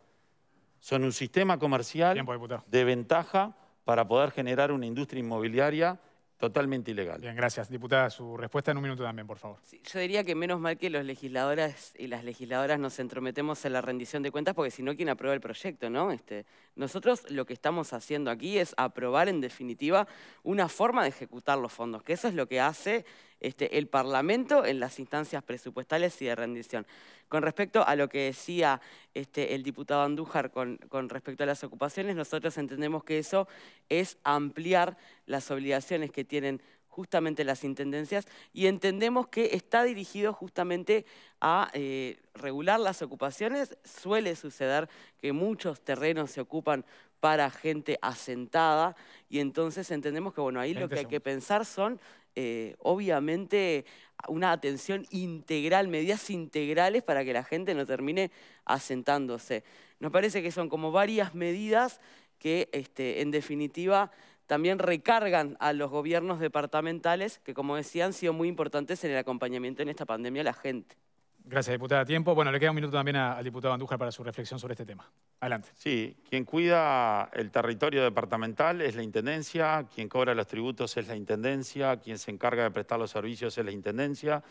son un sistema comercial de ventaja para poder generar una industria inmobiliaria totalmente ilegal. Bien, gracias. Diputada, su respuesta en un minuto también, por favor. yo diría que menos mal que los legisladores y las legisladoras nos entrometemos en la rendición de cuentas, porque si no, ¿quién aprueba el proyecto, no? Este, nosotros lo que estamos haciendo aquí es aprobar, en definitiva, una forma de ejecutar los fondos, que eso es lo que hace este, el Parlamento en las instancias presupuestales y de rendición. Con respecto a lo que decía este, el diputado Andújar con, respecto a las ocupaciones, nosotros entendemos que eso es ampliar las obligaciones que tienen justamente las intendencias y entendemos que está dirigido justamente a eh, regular las ocupaciones. Suele suceder que muchos terrenos se ocupan para gente asentada y entonces entendemos que bueno, ahí lo que hay que pensar son eh, obviamente una atención integral, medidas integrales para que la gente no termine asentándose. Nos parece que son como varias medidas que este, en definitiva también recargan a los gobiernos departamentales, que como decían han sido muy importantes en el acompañamiento en esta pandemia a la gente. Gracias, diputada. Tiempo. Bueno, le queda un minuto también al diputado Andújar para su reflexión sobre este tema. Adelante. Sí, quien cuida el territorio departamental es la Intendencia, quien cobra los tributos es la Intendencia, quien se encarga de prestar los servicios es la Intendencia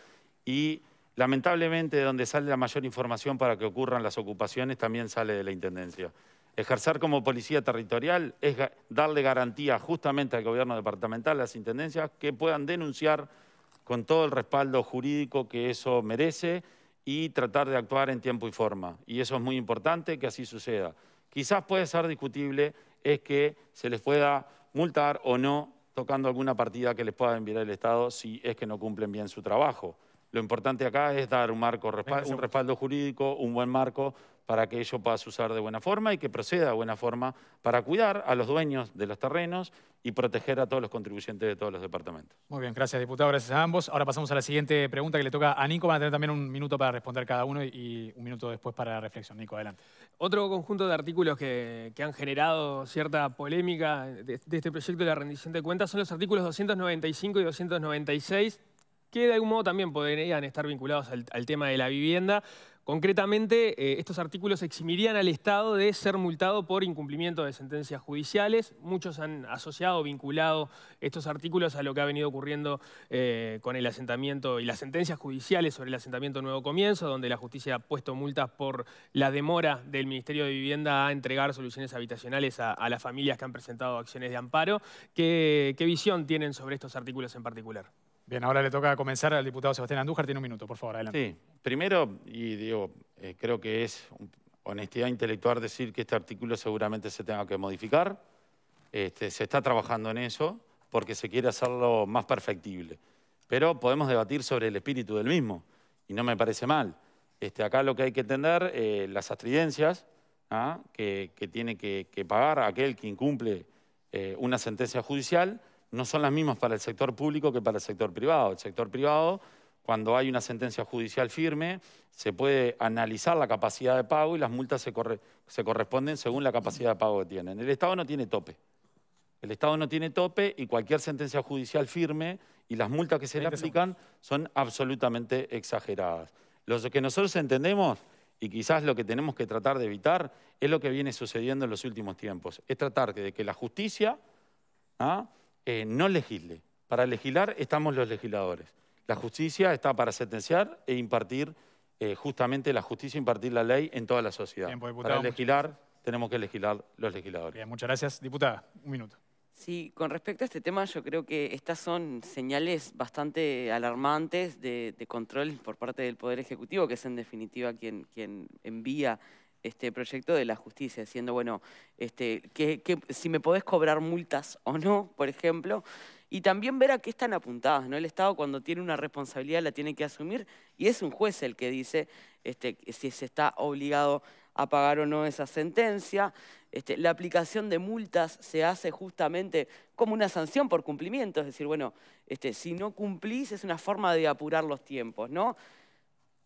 y lamentablemente donde sale la mayor información para que ocurran las ocupaciones también sale de la Intendencia. Ejercer como policía territorial es darle garantía justamente al gobierno departamental, a las Intendencias, que puedan denunciar con todo el respaldo jurídico que eso merece y tratar de actuar en tiempo y forma. Y eso es muy importante que así suceda. Quizás puede ser discutible es que se les pueda multar o no tocando alguna partida que les pueda enviar el Estado si es que no cumplen bien su trabajo. Lo importante acá es dar un marco, un respaldo jurídico, un buen marco para que ello pueda usar de buena forma y que proceda de buena forma para cuidar a los dueños de los terrenos y proteger a todos los contribuyentes de todos los departamentos. Muy bien, gracias diputado, gracias a ambos. Ahora pasamos a la siguiente pregunta que le toca a Nico. Van a tener también un minuto para responder cada uno y un minuto después para la reflexión. Nico, adelante. Otro conjunto de artículos que, han generado cierta polémica de, este proyecto de la rendición de cuentas son los artículos 295 y 296 que de algún modo también podrían estar vinculados al tema de la vivienda. Concretamente, eh, estos artículos eximirían al Estado de ser multado por incumplimiento de sentencias judiciales. Muchos han asociado, vinculado estos artículos a lo que ha venido ocurriendo eh, con el asentamiento y las sentencias judiciales sobre el asentamiento Nuevo Comienzo, donde la justicia ha puesto multas por la demora del Ministerio de Vivienda a entregar soluciones habitacionales a, las familias que han presentado acciones de amparo. qué visión tienen sobre estos artículos en particular? Bien, ahora le toca comenzar al diputado Sebastián Andújar. Tiene un minuto, por favor, adelante. Sí, primero, y digo, eh, creo que es honestidad intelectual decir que este artículo seguramente se tenga que modificar. Este, se está trabajando en eso porque se quiere hacerlo más perfectible. Pero podemos debatir sobre el espíritu del mismo y no me parece mal. Este, acá lo que hay que entender, eh, las astridencias ¿ah? que, tiene que, pagar aquel que incumple eh, una sentencia judicial no son las mismas para el sector público que para el sector privado. El sector privado, cuando hay una sentencia judicial firme, se puede analizar la capacidad de pago y las multas se, corresponden según la capacidad de pago que tienen. El Estado no tiene tope. El Estado no tiene tope y cualquier sentencia judicial firme y las multas que se le aplican son absolutamente exageradas. Lo que nosotros entendemos y quizás lo que tenemos que tratar de evitar es lo que viene sucediendo en los últimos tiempos. Es tratar de que la justicia ¿ah? Eh, no legisle. Para legislar estamos los legisladores. La justicia está para sentenciar e impartir eh, justamente la justicia, impartir la ley en toda la sociedad. Pues, para legislar tenemos que legislar los legisladores. muchas gracias. Diputada, un minuto. Sí, con respecto a este tema, yo creo que estas son señales bastante alarmantes de, control por parte del Poder Ejecutivo, que es en definitiva quien, quien envía este proyecto de la justicia, diciendo, bueno, este, si me podés cobrar multas o no, por ejemplo, y también ver a qué están apuntadas, ¿no? El Estado cuando tiene una responsabilidad la tiene que asumir y es un juez el que dice este, si se está obligado a pagar o no esa sentencia. Este, la aplicación de multas se hace justamente como una sanción por cumplimiento, es decir, bueno, este, si no cumplís es una forma de apurar los tiempos, ¿no?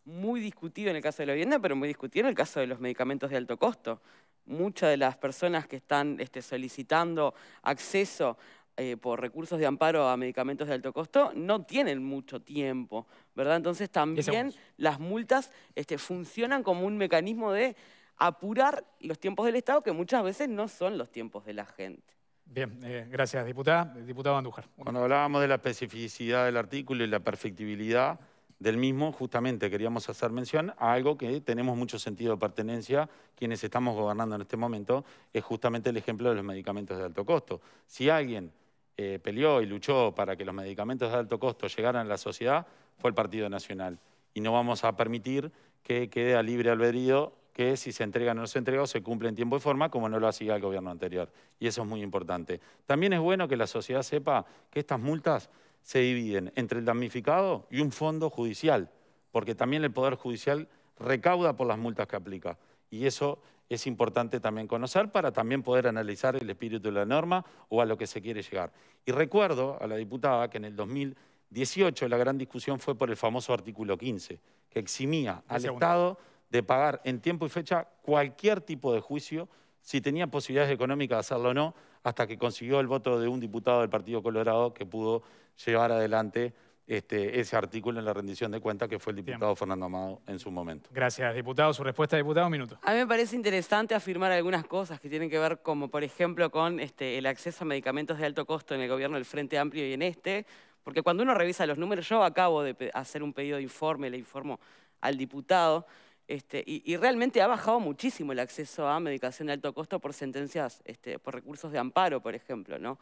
muy discutido en el caso de la vivienda, pero muy discutido en el caso de los medicamentos de alto costo. Muchas de las personas que están este, solicitando acceso eh, por recursos de amparo a medicamentos de alto costo no tienen mucho tiempo, ¿verdad? Entonces también las multas este, funcionan como un mecanismo de apurar los tiempos del Estado que muchas veces no son los tiempos de la gente. Bien, eh, gracias, diputada. Diputado Andújar. Cuando hablábamos de la especificidad del artículo y la perfectibilidad, del mismo, justamente queríamos hacer mención a algo que tenemos mucho sentido de pertenencia, quienes estamos gobernando en este momento, es justamente el ejemplo de los medicamentos de alto costo. Si alguien eh, peleó y luchó para que los medicamentos de alto costo llegaran a la sociedad, fue el Partido Nacional. Y no vamos a permitir que quede a libre albedrío que si se entregan o no se entregan se cumple en tiempo y forma, como no lo hacía el gobierno anterior. Y eso es muy importante. También es bueno que la sociedad sepa que estas multas se dividen entre el damnificado y un fondo judicial, porque también el Poder Judicial recauda por las multas que aplica. Y eso es importante también conocer para también poder analizar el espíritu de la norma o a lo que se quiere llegar. Y recuerdo a la diputada que en el 2018 la gran discusión fue por el famoso artículo 15, que eximía al Estado de pagar en tiempo y fecha cualquier tipo de juicio, si tenía posibilidades económicas de hacerlo o no, hasta que consiguió el voto de un diputado del Partido Colorado que pudo llevar adelante este, ese artículo en la rendición de cuentas que fue el diputado Fernando Amado en su momento. Gracias, diputado. Su respuesta, diputado, un minuto. A mí me parece interesante afirmar algunas cosas que tienen que ver, como por ejemplo, con este, el acceso a medicamentos de alto costo en el gobierno del Frente Amplio y en este, porque cuando uno revisa los números, yo acabo de hacer un pedido de informe, le informo al diputado, este, y, y, realmente ha bajado muchísimo el acceso a medicación de alto costo por sentencias, por recursos de amparo, por ejemplo, ¿no?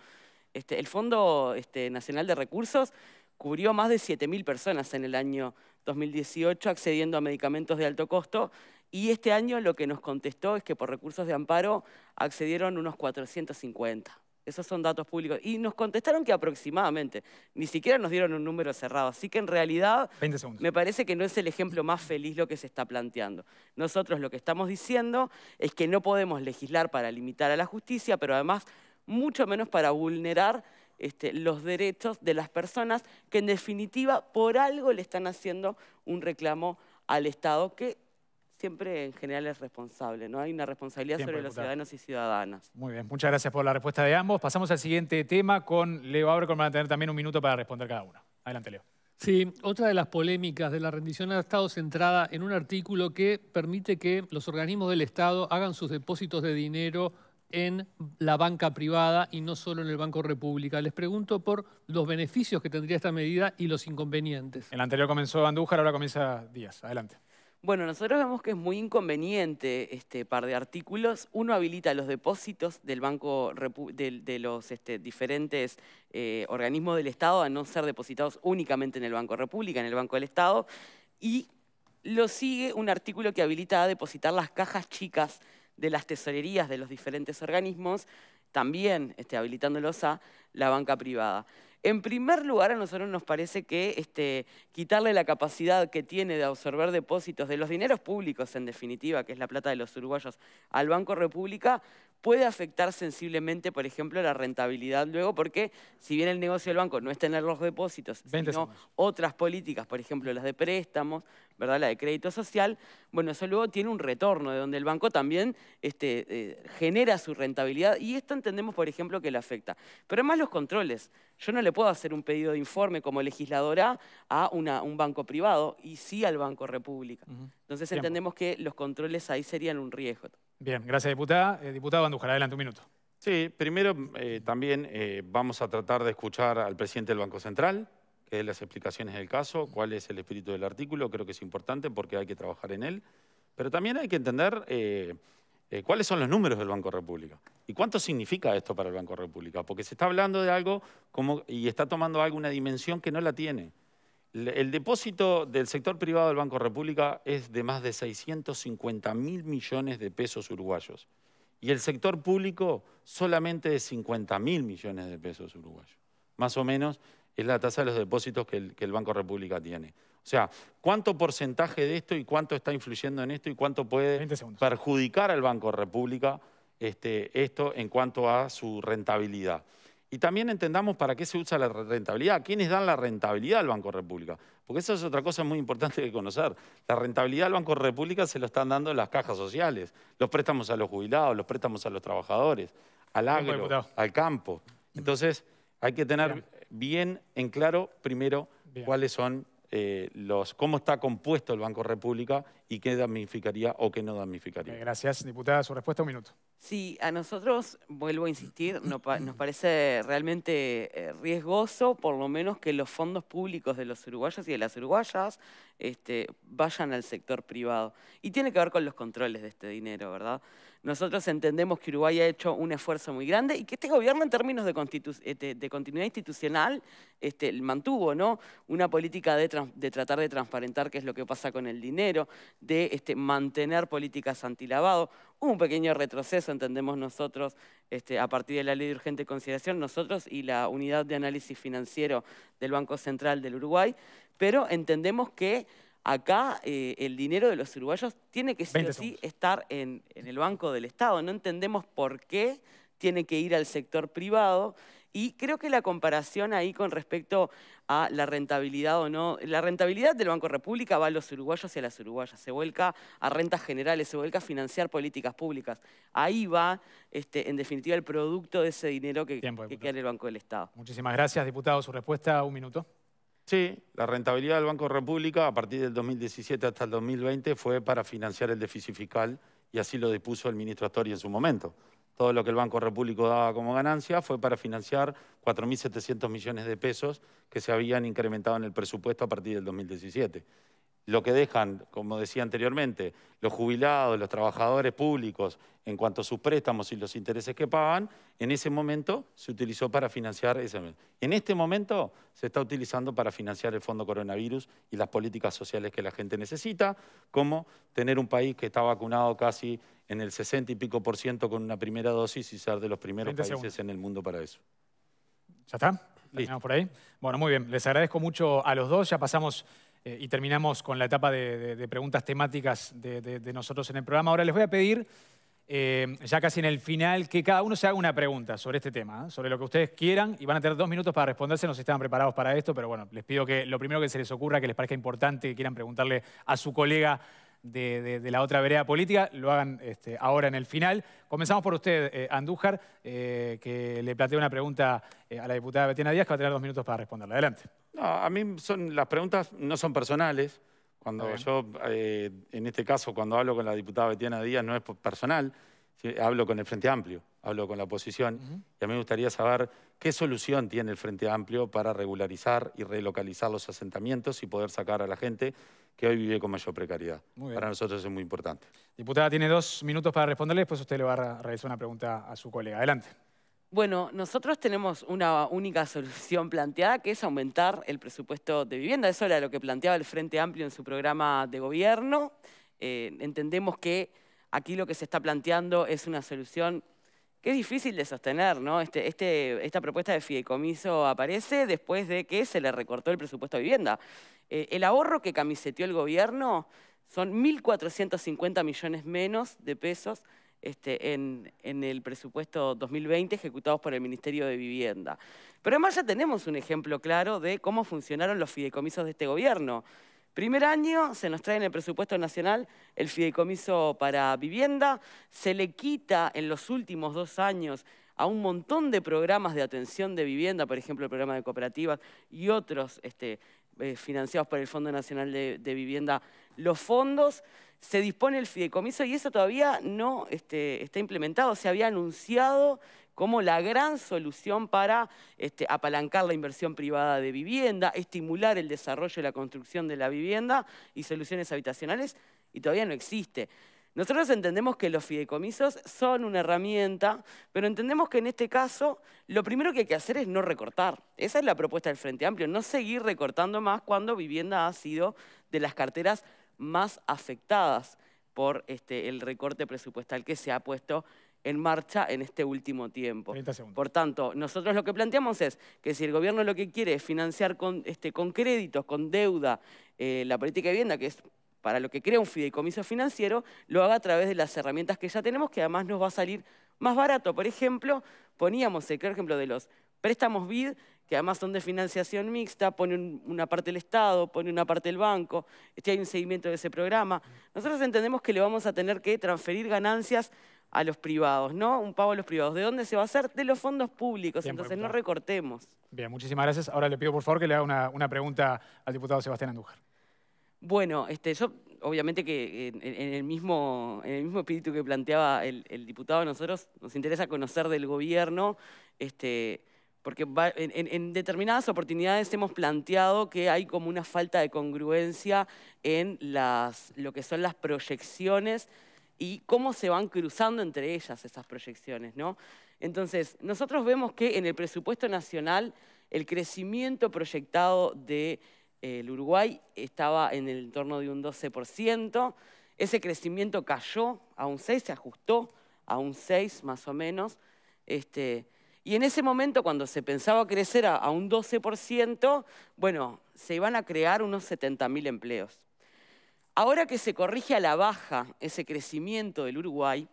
Este, el Fondo este, Nacional de Recursos cubrió más de 7.000 personas en el año 2018 accediendo a medicamentos de alto costo y este año lo que nos contestó es que por recursos de amparo accedieron unos 450. Esos son datos públicos. Y nos contestaron que aproximadamente, ni siquiera nos dieron un número cerrado. Así que en realidad me parece que no es el ejemplo más feliz lo que se está planteando. Nosotros lo que estamos diciendo es que no podemos legislar para limitar a la justicia, pero además mucho menos para vulnerar este, los derechos de las personas que en definitiva por algo le están haciendo un reclamo al Estado que siempre en general es responsable, ¿no? Hay una responsabilidad sobre los ciudadanos y ciudadanas. Muy bien, muchas gracias por la respuesta de ambos. Pasamos al siguiente tema con Leo Abro, van a tener también un minuto para responder cada uno. Adelante, Leo. Sí, otra de las polémicas de la rendición ha estado centrada en un artículo que permite que los organismos del Estado hagan sus depósitos de dinero en la banca privada y no solo en el Banco República. Les pregunto por los beneficios que tendría esta medida y los inconvenientes. El anterior comenzó Andújar, ahora comienza Díaz. Adelante. Bueno, nosotros vemos que es muy inconveniente este par de artículos. Uno habilita los depósitos del Banco de, los este, diferentes eh, organismos del Estado a no ser depositados únicamente en el Banco República, en el Banco del Estado. Y lo sigue un artículo que habilita a depositar las cajas chicas de las tesorerías de los diferentes organismos, también este, habilitándolos a la banca privada. En primer lugar, a nosotros nos parece que este, quitarle la capacidad que tiene de absorber depósitos de los dineros públicos, en definitiva, que es la plata de los uruguayos, al Banco República, puede afectar sensiblemente, por ejemplo, la rentabilidad luego, porque si bien el negocio del banco no es tener los depósitos, sino otras políticas, por ejemplo, las de préstamos, ¿verdad? la de crédito social, bueno, eso luego tiene un retorno de donde el banco también este, eh, genera su rentabilidad y esto entendemos, por ejemplo, que le afecta. Pero además los controles. Yo no le puedo hacer un pedido de informe como legisladora a un banco privado y sí al Banco República. Entonces entendemos que los controles ahí serían un riesgo. Bien, gracias diputada. Eh, diputado Andújar, adelante un minuto. Sí, primero eh, también eh, vamos a tratar de escuchar al presidente del Banco Central, que dé las explicaciones del caso, cuál es el espíritu del artículo, creo que es importante porque hay que trabajar en él, pero también hay que entender cuáles son los números del Banco República y cuánto significa esto para el Banco República, porque se está hablando de algo como, y está tomando algo una dimensión que no la tiene. El depósito del sector privado del Banco República es de más de 650 mil millones de pesos uruguayos y el sector público solamente de 50 mil millones de pesos uruguayos. Más o menos es la tasa de los depósitos que el, Banco República tiene. O sea, ¿cuánto porcentaje de esto y cuánto está influyendo en esto y cuánto puede perjudicar al Banco República este, esto en cuanto a su rentabilidad? Y también entendamos para qué se usa la rentabilidad, quiénes dan la rentabilidad al Banco República. Porque eso es otra cosa muy importante que conocer. La rentabilidad al Banco República se lo están dando las cajas sociales, los préstamos a los jubilados, los préstamos a los trabajadores, al agro, al campo. Entonces, hay que tener bien en claro primero cuáles son eh, los, cómo está compuesto el Banco República y qué damnificaría o qué no damnificaría. gracias, diputada. Su respuesta, un minuto. Sí, a nosotros, vuelvo a insistir, nos parece realmente eh, riesgoso, por lo menos que los fondos públicos de los uruguayos y de las uruguayas este, vayan al sector privado. Y tiene que ver con los controles de este dinero, ¿verdad? Nosotros entendemos que Uruguay ha hecho un esfuerzo muy grande y que este gobierno en términos de, este, continuidad institucional este, mantuvo ¿no? una política de, tratar de transparentar qué es lo que pasa con el dinero, de este, mantener políticas antilavado. Hubo un pequeño retroceso, entendemos nosotros, este, a partir de la ley de urgente consideración, nosotros y la unidad de análisis financiero del Banco Central del Uruguay, pero entendemos que acá eh, el dinero de los uruguayos tiene que sí estar en, el Banco del Estado. No entendemos por qué tiene que ir al sector privado. Y creo que la comparación ahí con respecto a la rentabilidad o no, la rentabilidad del Banco República va a los uruguayos y a las uruguayas, se vuelca a rentas generales, se vuelca a financiar políticas públicas. Ahí va, este, en definitiva, el producto de ese dinero que, que queda en el Banco del Estado. Muchísimas gracias, diputado. Su respuesta, un minuto. Sí, la rentabilidad del Banco República a partir del 2017 hasta el 2020 fue para financiar el déficit fiscal y así lo dispuso el ministro Astori en su momento. Todo lo que el Banco República daba como ganancia fue para financiar 4.700 millones de pesos que se habían incrementado en el presupuesto a partir del 2017 lo que dejan, como decía anteriormente, los jubilados, los trabajadores públicos, en cuanto a sus préstamos y los intereses que pagan, en ese momento se utilizó para financiar ese. En este momento se está utilizando para financiar el fondo coronavirus y las políticas sociales que la gente necesita, como tener un país que está vacunado casi en el 60 y pico por ciento con una primera dosis y ser de los primeros países en el mundo para eso. ¿Ya está? ¿Terminamos por ahí? Bueno, muy bien. Les agradezco mucho a los dos. Ya pasamos eh, y terminamos con la etapa de, preguntas temáticas de, nosotros en el programa. Ahora les voy a pedir, eh, ya casi en el final, que cada uno se haga una pregunta sobre este tema, ¿eh? sobre lo que ustedes quieran, y van a tener dos minutos para responderse, no sé si estaban preparados para esto, pero bueno, les pido que lo primero que se les ocurra, que les parezca importante, que quieran preguntarle a su colega de, la otra vereda política, lo hagan este, ahora en el final. Comenzamos por usted, Andújar, que le plantea una pregunta a la diputada Betina Díaz, que va a tener dos minutos para responderla. Adelante. No, a mí son, las preguntas no son personales. Cuando yo, eh, en este caso, cuando hablo con la diputada Betiana Díaz, no es personal, hablo con el Frente Amplio, hablo con la oposición, y a mí me gustaría saber qué solución tiene el Frente Amplio para regularizar y relocalizar los asentamientos y poder sacar a la gente que hoy vive con mayor precariedad. Para nosotros es muy importante. Diputada, tiene dos minutos para responderle, después usted le va a realizar una pregunta a su colega. Adelante. Bueno, nosotros tenemos una única solución planteada, que es aumentar el presupuesto de vivienda. Eso era lo que planteaba el Frente Amplio en su programa de gobierno. Eh, entendemos que aquí lo que se está planteando es una solución que es difícil de sostener, ¿no? Este, este, esta propuesta de fideicomiso aparece después de que se le recortó el presupuesto de vivienda. Eh, el ahorro que camiseteó el gobierno son 1.450 millones menos de pesos este, en, el presupuesto 2020 ejecutados por el Ministerio de Vivienda. Pero además ya tenemos un ejemplo claro de cómo funcionaron los fideicomisos de este gobierno. Primer año se nos trae en el presupuesto nacional el fideicomiso para vivienda, se le quita en los últimos dos años a un montón de programas de atención de vivienda, por ejemplo el programa de cooperativas y otros este, eh, financiados por el Fondo Nacional de Vivienda, los fondos se dispone el fideicomiso y eso todavía no este, está implementado. Se había anunciado como la gran solución para este, apalancar la inversión privada de vivienda, estimular el desarrollo y la construcción de la vivienda y soluciones habitacionales, y todavía no existe. Nosotros entendemos que los fideicomisos son una herramienta, pero entendemos que en este caso lo primero que hay que hacer es no recortar. Esa es la propuesta del Frente Amplio, no seguir recortando más cuando vivienda ha sido de las carteras más afectadas por este, el recorte presupuestal que se ha puesto en marcha en este último tiempo. Por tanto, nosotros lo que planteamos es que si el gobierno lo que quiere es financiar con, este, con créditos, con deuda, eh, la política de vivienda, que es para lo que crea un fideicomiso financiero, lo haga a través de las herramientas que ya tenemos, que además nos va a salir más barato. Por ejemplo, poníamos el ejemplo de los Préstamos BID, que además son de financiación mixta, pone una parte el Estado, pone una parte el banco, este hay un seguimiento de ese programa. Nosotros entendemos que le vamos a tener que transferir ganancias a los privados, ¿no? Un pago a los privados. ¿De dónde se va a hacer? De los fondos públicos, entonces no recortemos. Bien, muchísimas gracias. Ahora le pido por favor que le haga una, pregunta al diputado Sebastián Andújar. Bueno, este, yo obviamente que en, el mismo, el mismo espíritu que planteaba el, diputado, a nosotros nos interesa conocer del gobierno este, porque en, determinadas oportunidades hemos planteado que hay como una falta de congruencia en lo que son las proyecciones y cómo se van cruzando entre ellas esas proyecciones. ¿no? Entonces, nosotros vemos que en el presupuesto nacional el crecimiento proyectado del de, eh, Uruguay estaba en el entorno de un 12%, ese crecimiento cayó a un 6, se ajustó a un 6 más o menos, este, y en ese momento, cuando se pensaba crecer a, un 12%, bueno, se iban a crear unos 70.000 empleos. Ahora que se corrige a la baja ese crecimiento del Uruguay,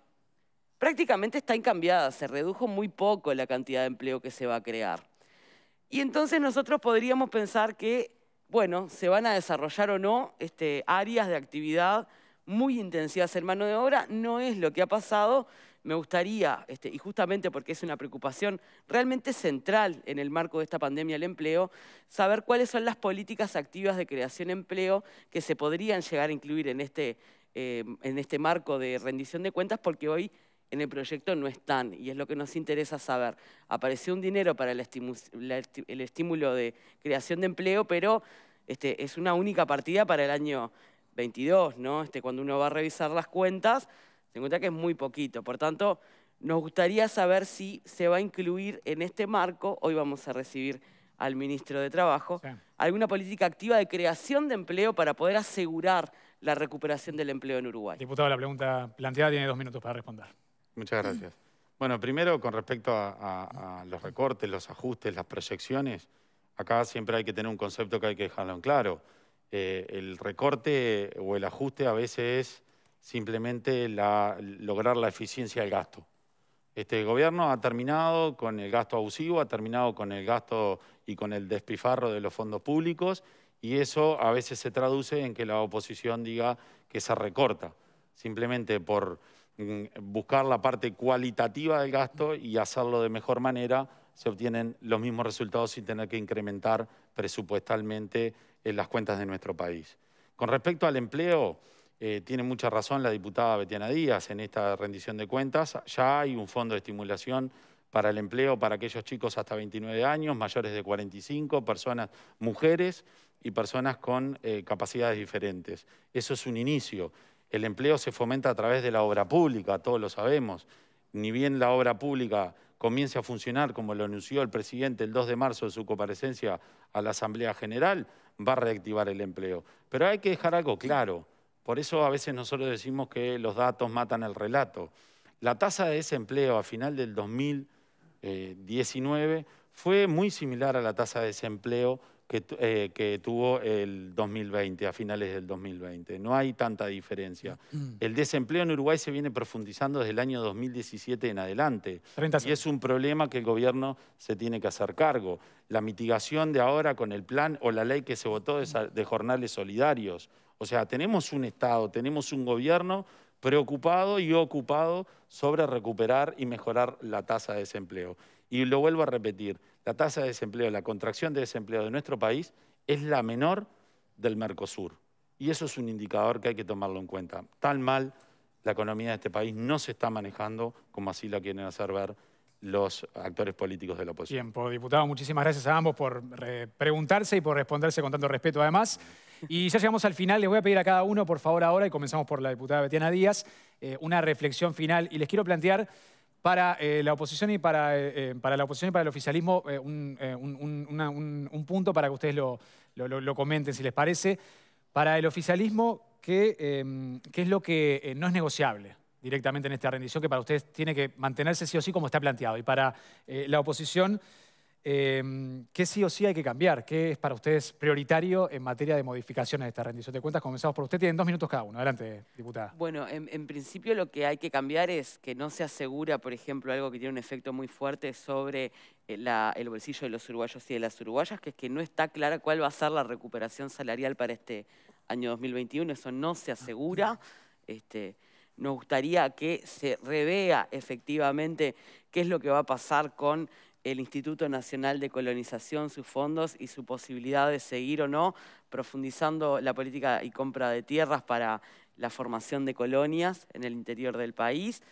prácticamente está incambiada, se redujo muy poco la cantidad de empleo que se va a crear. Y entonces nosotros podríamos pensar que, bueno, se van a desarrollar o no este, áreas de actividad muy intensivas en mano de obra, no es lo que ha pasado, me gustaría, este, y justamente porque es una preocupación realmente central en el marco de esta pandemia el empleo, saber cuáles son las políticas activas de creación de empleo que se podrían llegar a incluir en este, eh, este marco de rendición de cuentas, porque hoy en el proyecto no están y es lo que nos interesa saber. Apareció un dinero para el, estímulo de creación de empleo, pero este, es una única partida para el año 22, ¿no? cuando uno va a revisar las cuentas, se encuentra que es muy poquito. Por tanto, nos gustaría saber si se va a incluir en este marco, hoy vamos a recibir al ministro de Trabajo, alguna política activa de creación de empleo para poder asegurar la recuperación del empleo en Uruguay. Diputado, la pregunta planteada tiene dos minutos para responder. Muchas gracias. Bueno, primero con respecto a, los recortes, los ajustes, las proyecciones, acá siempre hay que tener un concepto que hay que dejarlo en claro. Eh, el recorte o el ajuste a veces es simplemente lograr la eficiencia del gasto. Este gobierno ha terminado con el gasto abusivo, ha terminado con el gasto y con el despifarro de los fondos públicos y eso a veces se traduce en que la oposición diga que se recorta, simplemente por mm, buscar la parte cualitativa del gasto y hacerlo de mejor manera, se obtienen los mismos resultados sin tener que incrementar presupuestalmente en eh, las cuentas de nuestro país. Con respecto al empleo, eh, tiene mucha razón la diputada Betiana Díaz en esta rendición de cuentas. Ya hay un fondo de estimulación para el empleo para aquellos chicos hasta 29 años, mayores de 45, personas, mujeres y personas con eh, capacidades diferentes. Eso es un inicio. El empleo se fomenta a través de la obra pública, todos lo sabemos. Ni bien la obra pública comience a funcionar, como lo anunció el presidente el 2 de marzo en su comparecencia a la Asamblea General, va a reactivar el empleo. Pero hay que dejar algo claro. Por eso a veces nosotros decimos que los datos matan el relato. La tasa de desempleo a final del 2019 fue muy similar a la tasa de desempleo que, eh, tuvo el 2020, a finales del 2020. No hay tanta diferencia. Mm. El desempleo en Uruguay se viene profundizando desde el año 2017 en adelante. Y es un problema que el gobierno se tiene que hacer cargo. La mitigación de ahora con el plan o la ley que se votó de jornales solidarios o sea, tenemos un Estado, tenemos un gobierno preocupado y ocupado sobre recuperar y mejorar la tasa de desempleo. Y lo vuelvo a repetir, la tasa de desempleo, la contracción de desempleo de nuestro país es la menor del Mercosur. Y eso es un indicador que hay que tomarlo en cuenta. Tal mal la economía de este país no se está manejando como así la quieren hacer ver los actores políticos de la oposición. Tiempo, diputado. Muchísimas gracias a ambos por eh, preguntarse y por responderse con tanto respeto además. Y ya llegamos al final. Les voy a pedir a cada uno, por favor, ahora, y comenzamos por la diputada Betiana Díaz, eh, una reflexión final. Y les quiero plantear para eh, la oposición y eh, para, la oposición y para el oficialismo un, punto para que ustedes lo, comenten, si les parece. Para el oficialismo, ¿qué, qué es lo que no es negociable? directamente en esta rendición que para ustedes tiene que mantenerse sí o sí como está planteado. Y para la oposición, Em, ¿Qué sí o sí hay que cambiar? ¿Qué es para ustedes prioritario en materia de modificaciones de esta rendición de cuentas? Comenzamos por usted, tienen dos minutos cada uno. Adelante, diputada. Bueno, en, principio lo que hay que cambiar es que no se asegura, por ejemplo, algo que tiene un efecto muy fuerte sobre eh, el bolsillo de los uruguayos y de las uruguayas, que es que no está clara cuál va a ser la recuperación salarial para este año 2021. Eso no se asegura. Este, nos gustaría que se revea efectivamente qué es lo que va a pasar con el Instituto Nacional de Colonización, sus fondos y su posibilidad de seguir o no profundizando la política y compra de tierras para la formación de colonias en el interior del país.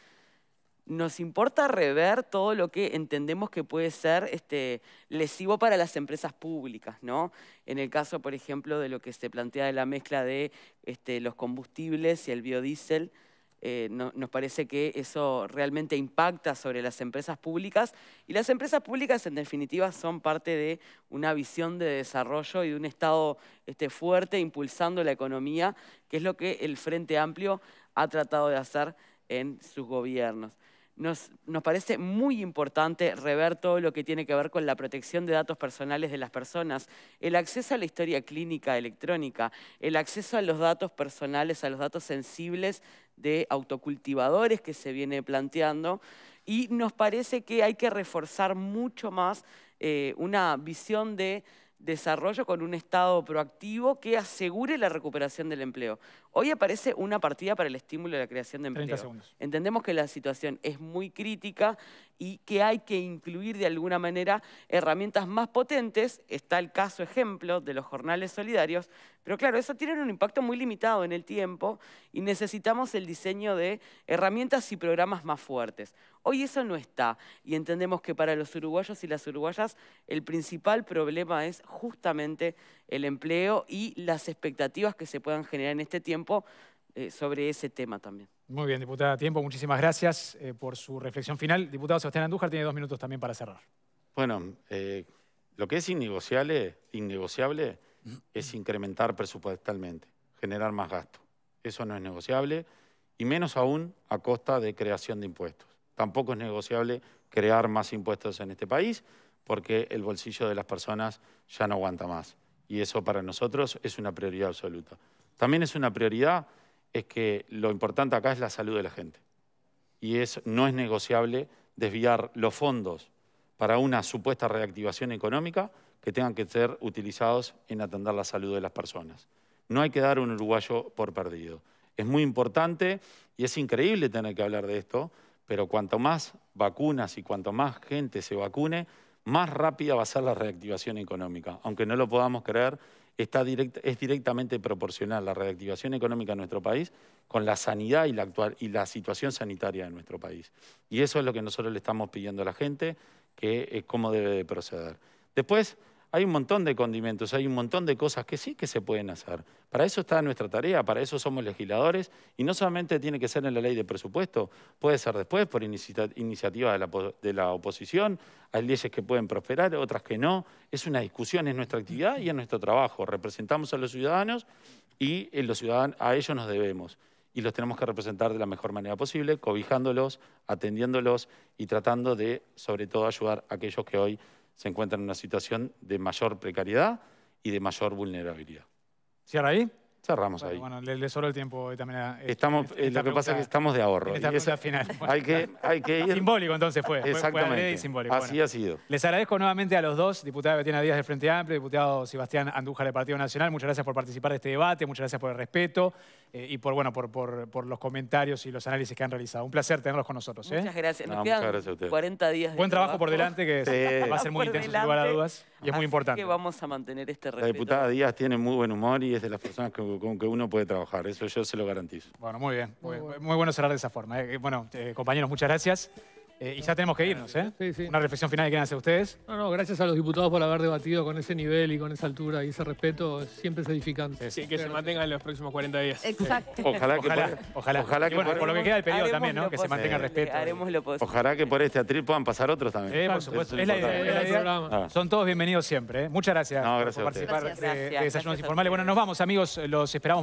Nos importa rever todo lo que entendemos que puede ser este, lesivo para las empresas públicas, ¿no? En el caso, por ejemplo, de lo que se plantea de la mezcla de este, los combustibles y el biodiesel, eh, nos parece que eso realmente impacta sobre las empresas públicas y las empresas públicas en definitiva son parte de una visión de desarrollo y de un Estado este, fuerte impulsando la economía, que es lo que el Frente Amplio ha tratado de hacer en sus gobiernos nos, parece muy importante rever todo lo que tiene que ver con la protección de datos personales de las personas, el acceso a la historia clínica electrónica, el acceso a los datos personales, a los datos sensibles de autocultivadores que se viene planteando, y nos parece que hay que reforzar mucho más eh, una visión de desarrollo con un Estado proactivo que asegure la recuperación del empleo. Hoy aparece una partida para el estímulo de la creación de empleo. Entendemos que la situación es muy crítica y que hay que incluir de alguna manera herramientas más potentes. Está el caso ejemplo de los jornales solidarios, pero claro, eso tiene un impacto muy limitado en el tiempo y necesitamos el diseño de herramientas y programas más fuertes. Hoy eso no está y entendemos que para los uruguayos y las uruguayas el principal problema es justamente el empleo y las expectativas que se puedan generar en este tiempo eh, sobre ese tema también. Muy bien, diputada Tiempo, muchísimas gracias eh, por su reflexión final. Diputado Sebastián Andújar tiene dos minutos también para cerrar. Bueno, eh, lo que es innegociable, innegociable es incrementar presupuestalmente, generar más gasto. Eso no es negociable y menos aún a costa de creación de impuestos. Tampoco es negociable crear más impuestos en este país porque el bolsillo de las personas ya no aguanta más. Y eso para nosotros es una prioridad absoluta. También es una prioridad es que lo importante acá es la salud de la gente. Y no es negociable desviar los fondos para una supuesta reactivación económica que tengan que ser utilizados en atender la salud de las personas. No hay que dar un uruguayo por perdido. Es muy importante y es increíble tener que hablar de esto, pero cuanto más vacunas y cuanto más gente se vacune, más rápida va a ser la reactivación económica. Aunque no lo podamos creer, está es directamente proporcional la reactivación económica en nuestro país con la sanidad y la, y la situación sanitaria de nuestro país. Y eso es lo que nosotros le estamos pidiendo a la gente, que es cómo debe proceder. Después, hay un montón de condimentos, hay un montón de cosas que sí que se pueden hacer. Para eso está nuestra tarea, para eso somos legisladores y no solamente tiene que ser en la ley de presupuesto, puede ser después por iniciativa de la, oposición, hay leyes que pueden prosperar, otras que no. Es una discusión, es nuestra actividad y es nuestro trabajo. Representamos a los ciudadanos y eh, a ellos nos debemos y los tenemos que representar de la mejor manera posible, cobijándolos, atendiéndolos y tratando de, sobre todo, ayudar a aquellos que hoy se encuentran en una situación de mayor precariedad y de mayor vulnerabilidad. ¿Cierra ahí? Cerramos ahí. Bueno, le, el tiempo también este, estamos, eh, Lo que pasa es que estamos de ahorro. Esta esa, final. hay que, ir. Simbólico entonces fue. Exactamente. Así ha sido. Les agradezco nuevamente a los dos, diputada Betina Díaz del Frente Amplio, diputado Sebastián Andújar del Partido Nacional. Muchas gracias por participar de este debate, muchas gracias por el respeto. Eh, y por, bueno, por, por, los comentarios y los análisis que han realizado. Un placer tenerlos con nosotros. ¿eh? Muchas gracias. Nos no, gracias a usted. días. Buen trabajo, por delante, que va a ser muy intenso, sin lugar a dudas, y es muy importante. que vamos a mantener este respeto. La diputada Díaz tiene muy buen humor y es de las personas con, que uno puede trabajar, eso yo se lo garantizo. Bueno, muy bien. muy bueno cerrar de esa forma. ¿eh? Bueno, compañeros, muchas gracias. Eh, y ya tenemos que irnos, ¿eh? Sí, sí. Una reflexión final que quieran hacer ustedes. No, no, gracias a los diputados por haber debatido con ese nivel y con esa altura y ese respeto. Siempre es edificante. Sí, que se mantenga en los próximos 40 días. Exacto. Ojalá que ojalá, ojalá. que bueno, por, lo que queda del periodo también, ¿no? Que se mantenga el respeto. Haremos lo posible. Ojalá que por este atril puedan pasar otros también. Sí, eh, por supuesto. Es, ah. Son todos bienvenidos siempre. ¿eh? Muchas gracias, por participar gracias. de, Desayunos Informales. Bueno, nos vamos, amigos. Los esperamos.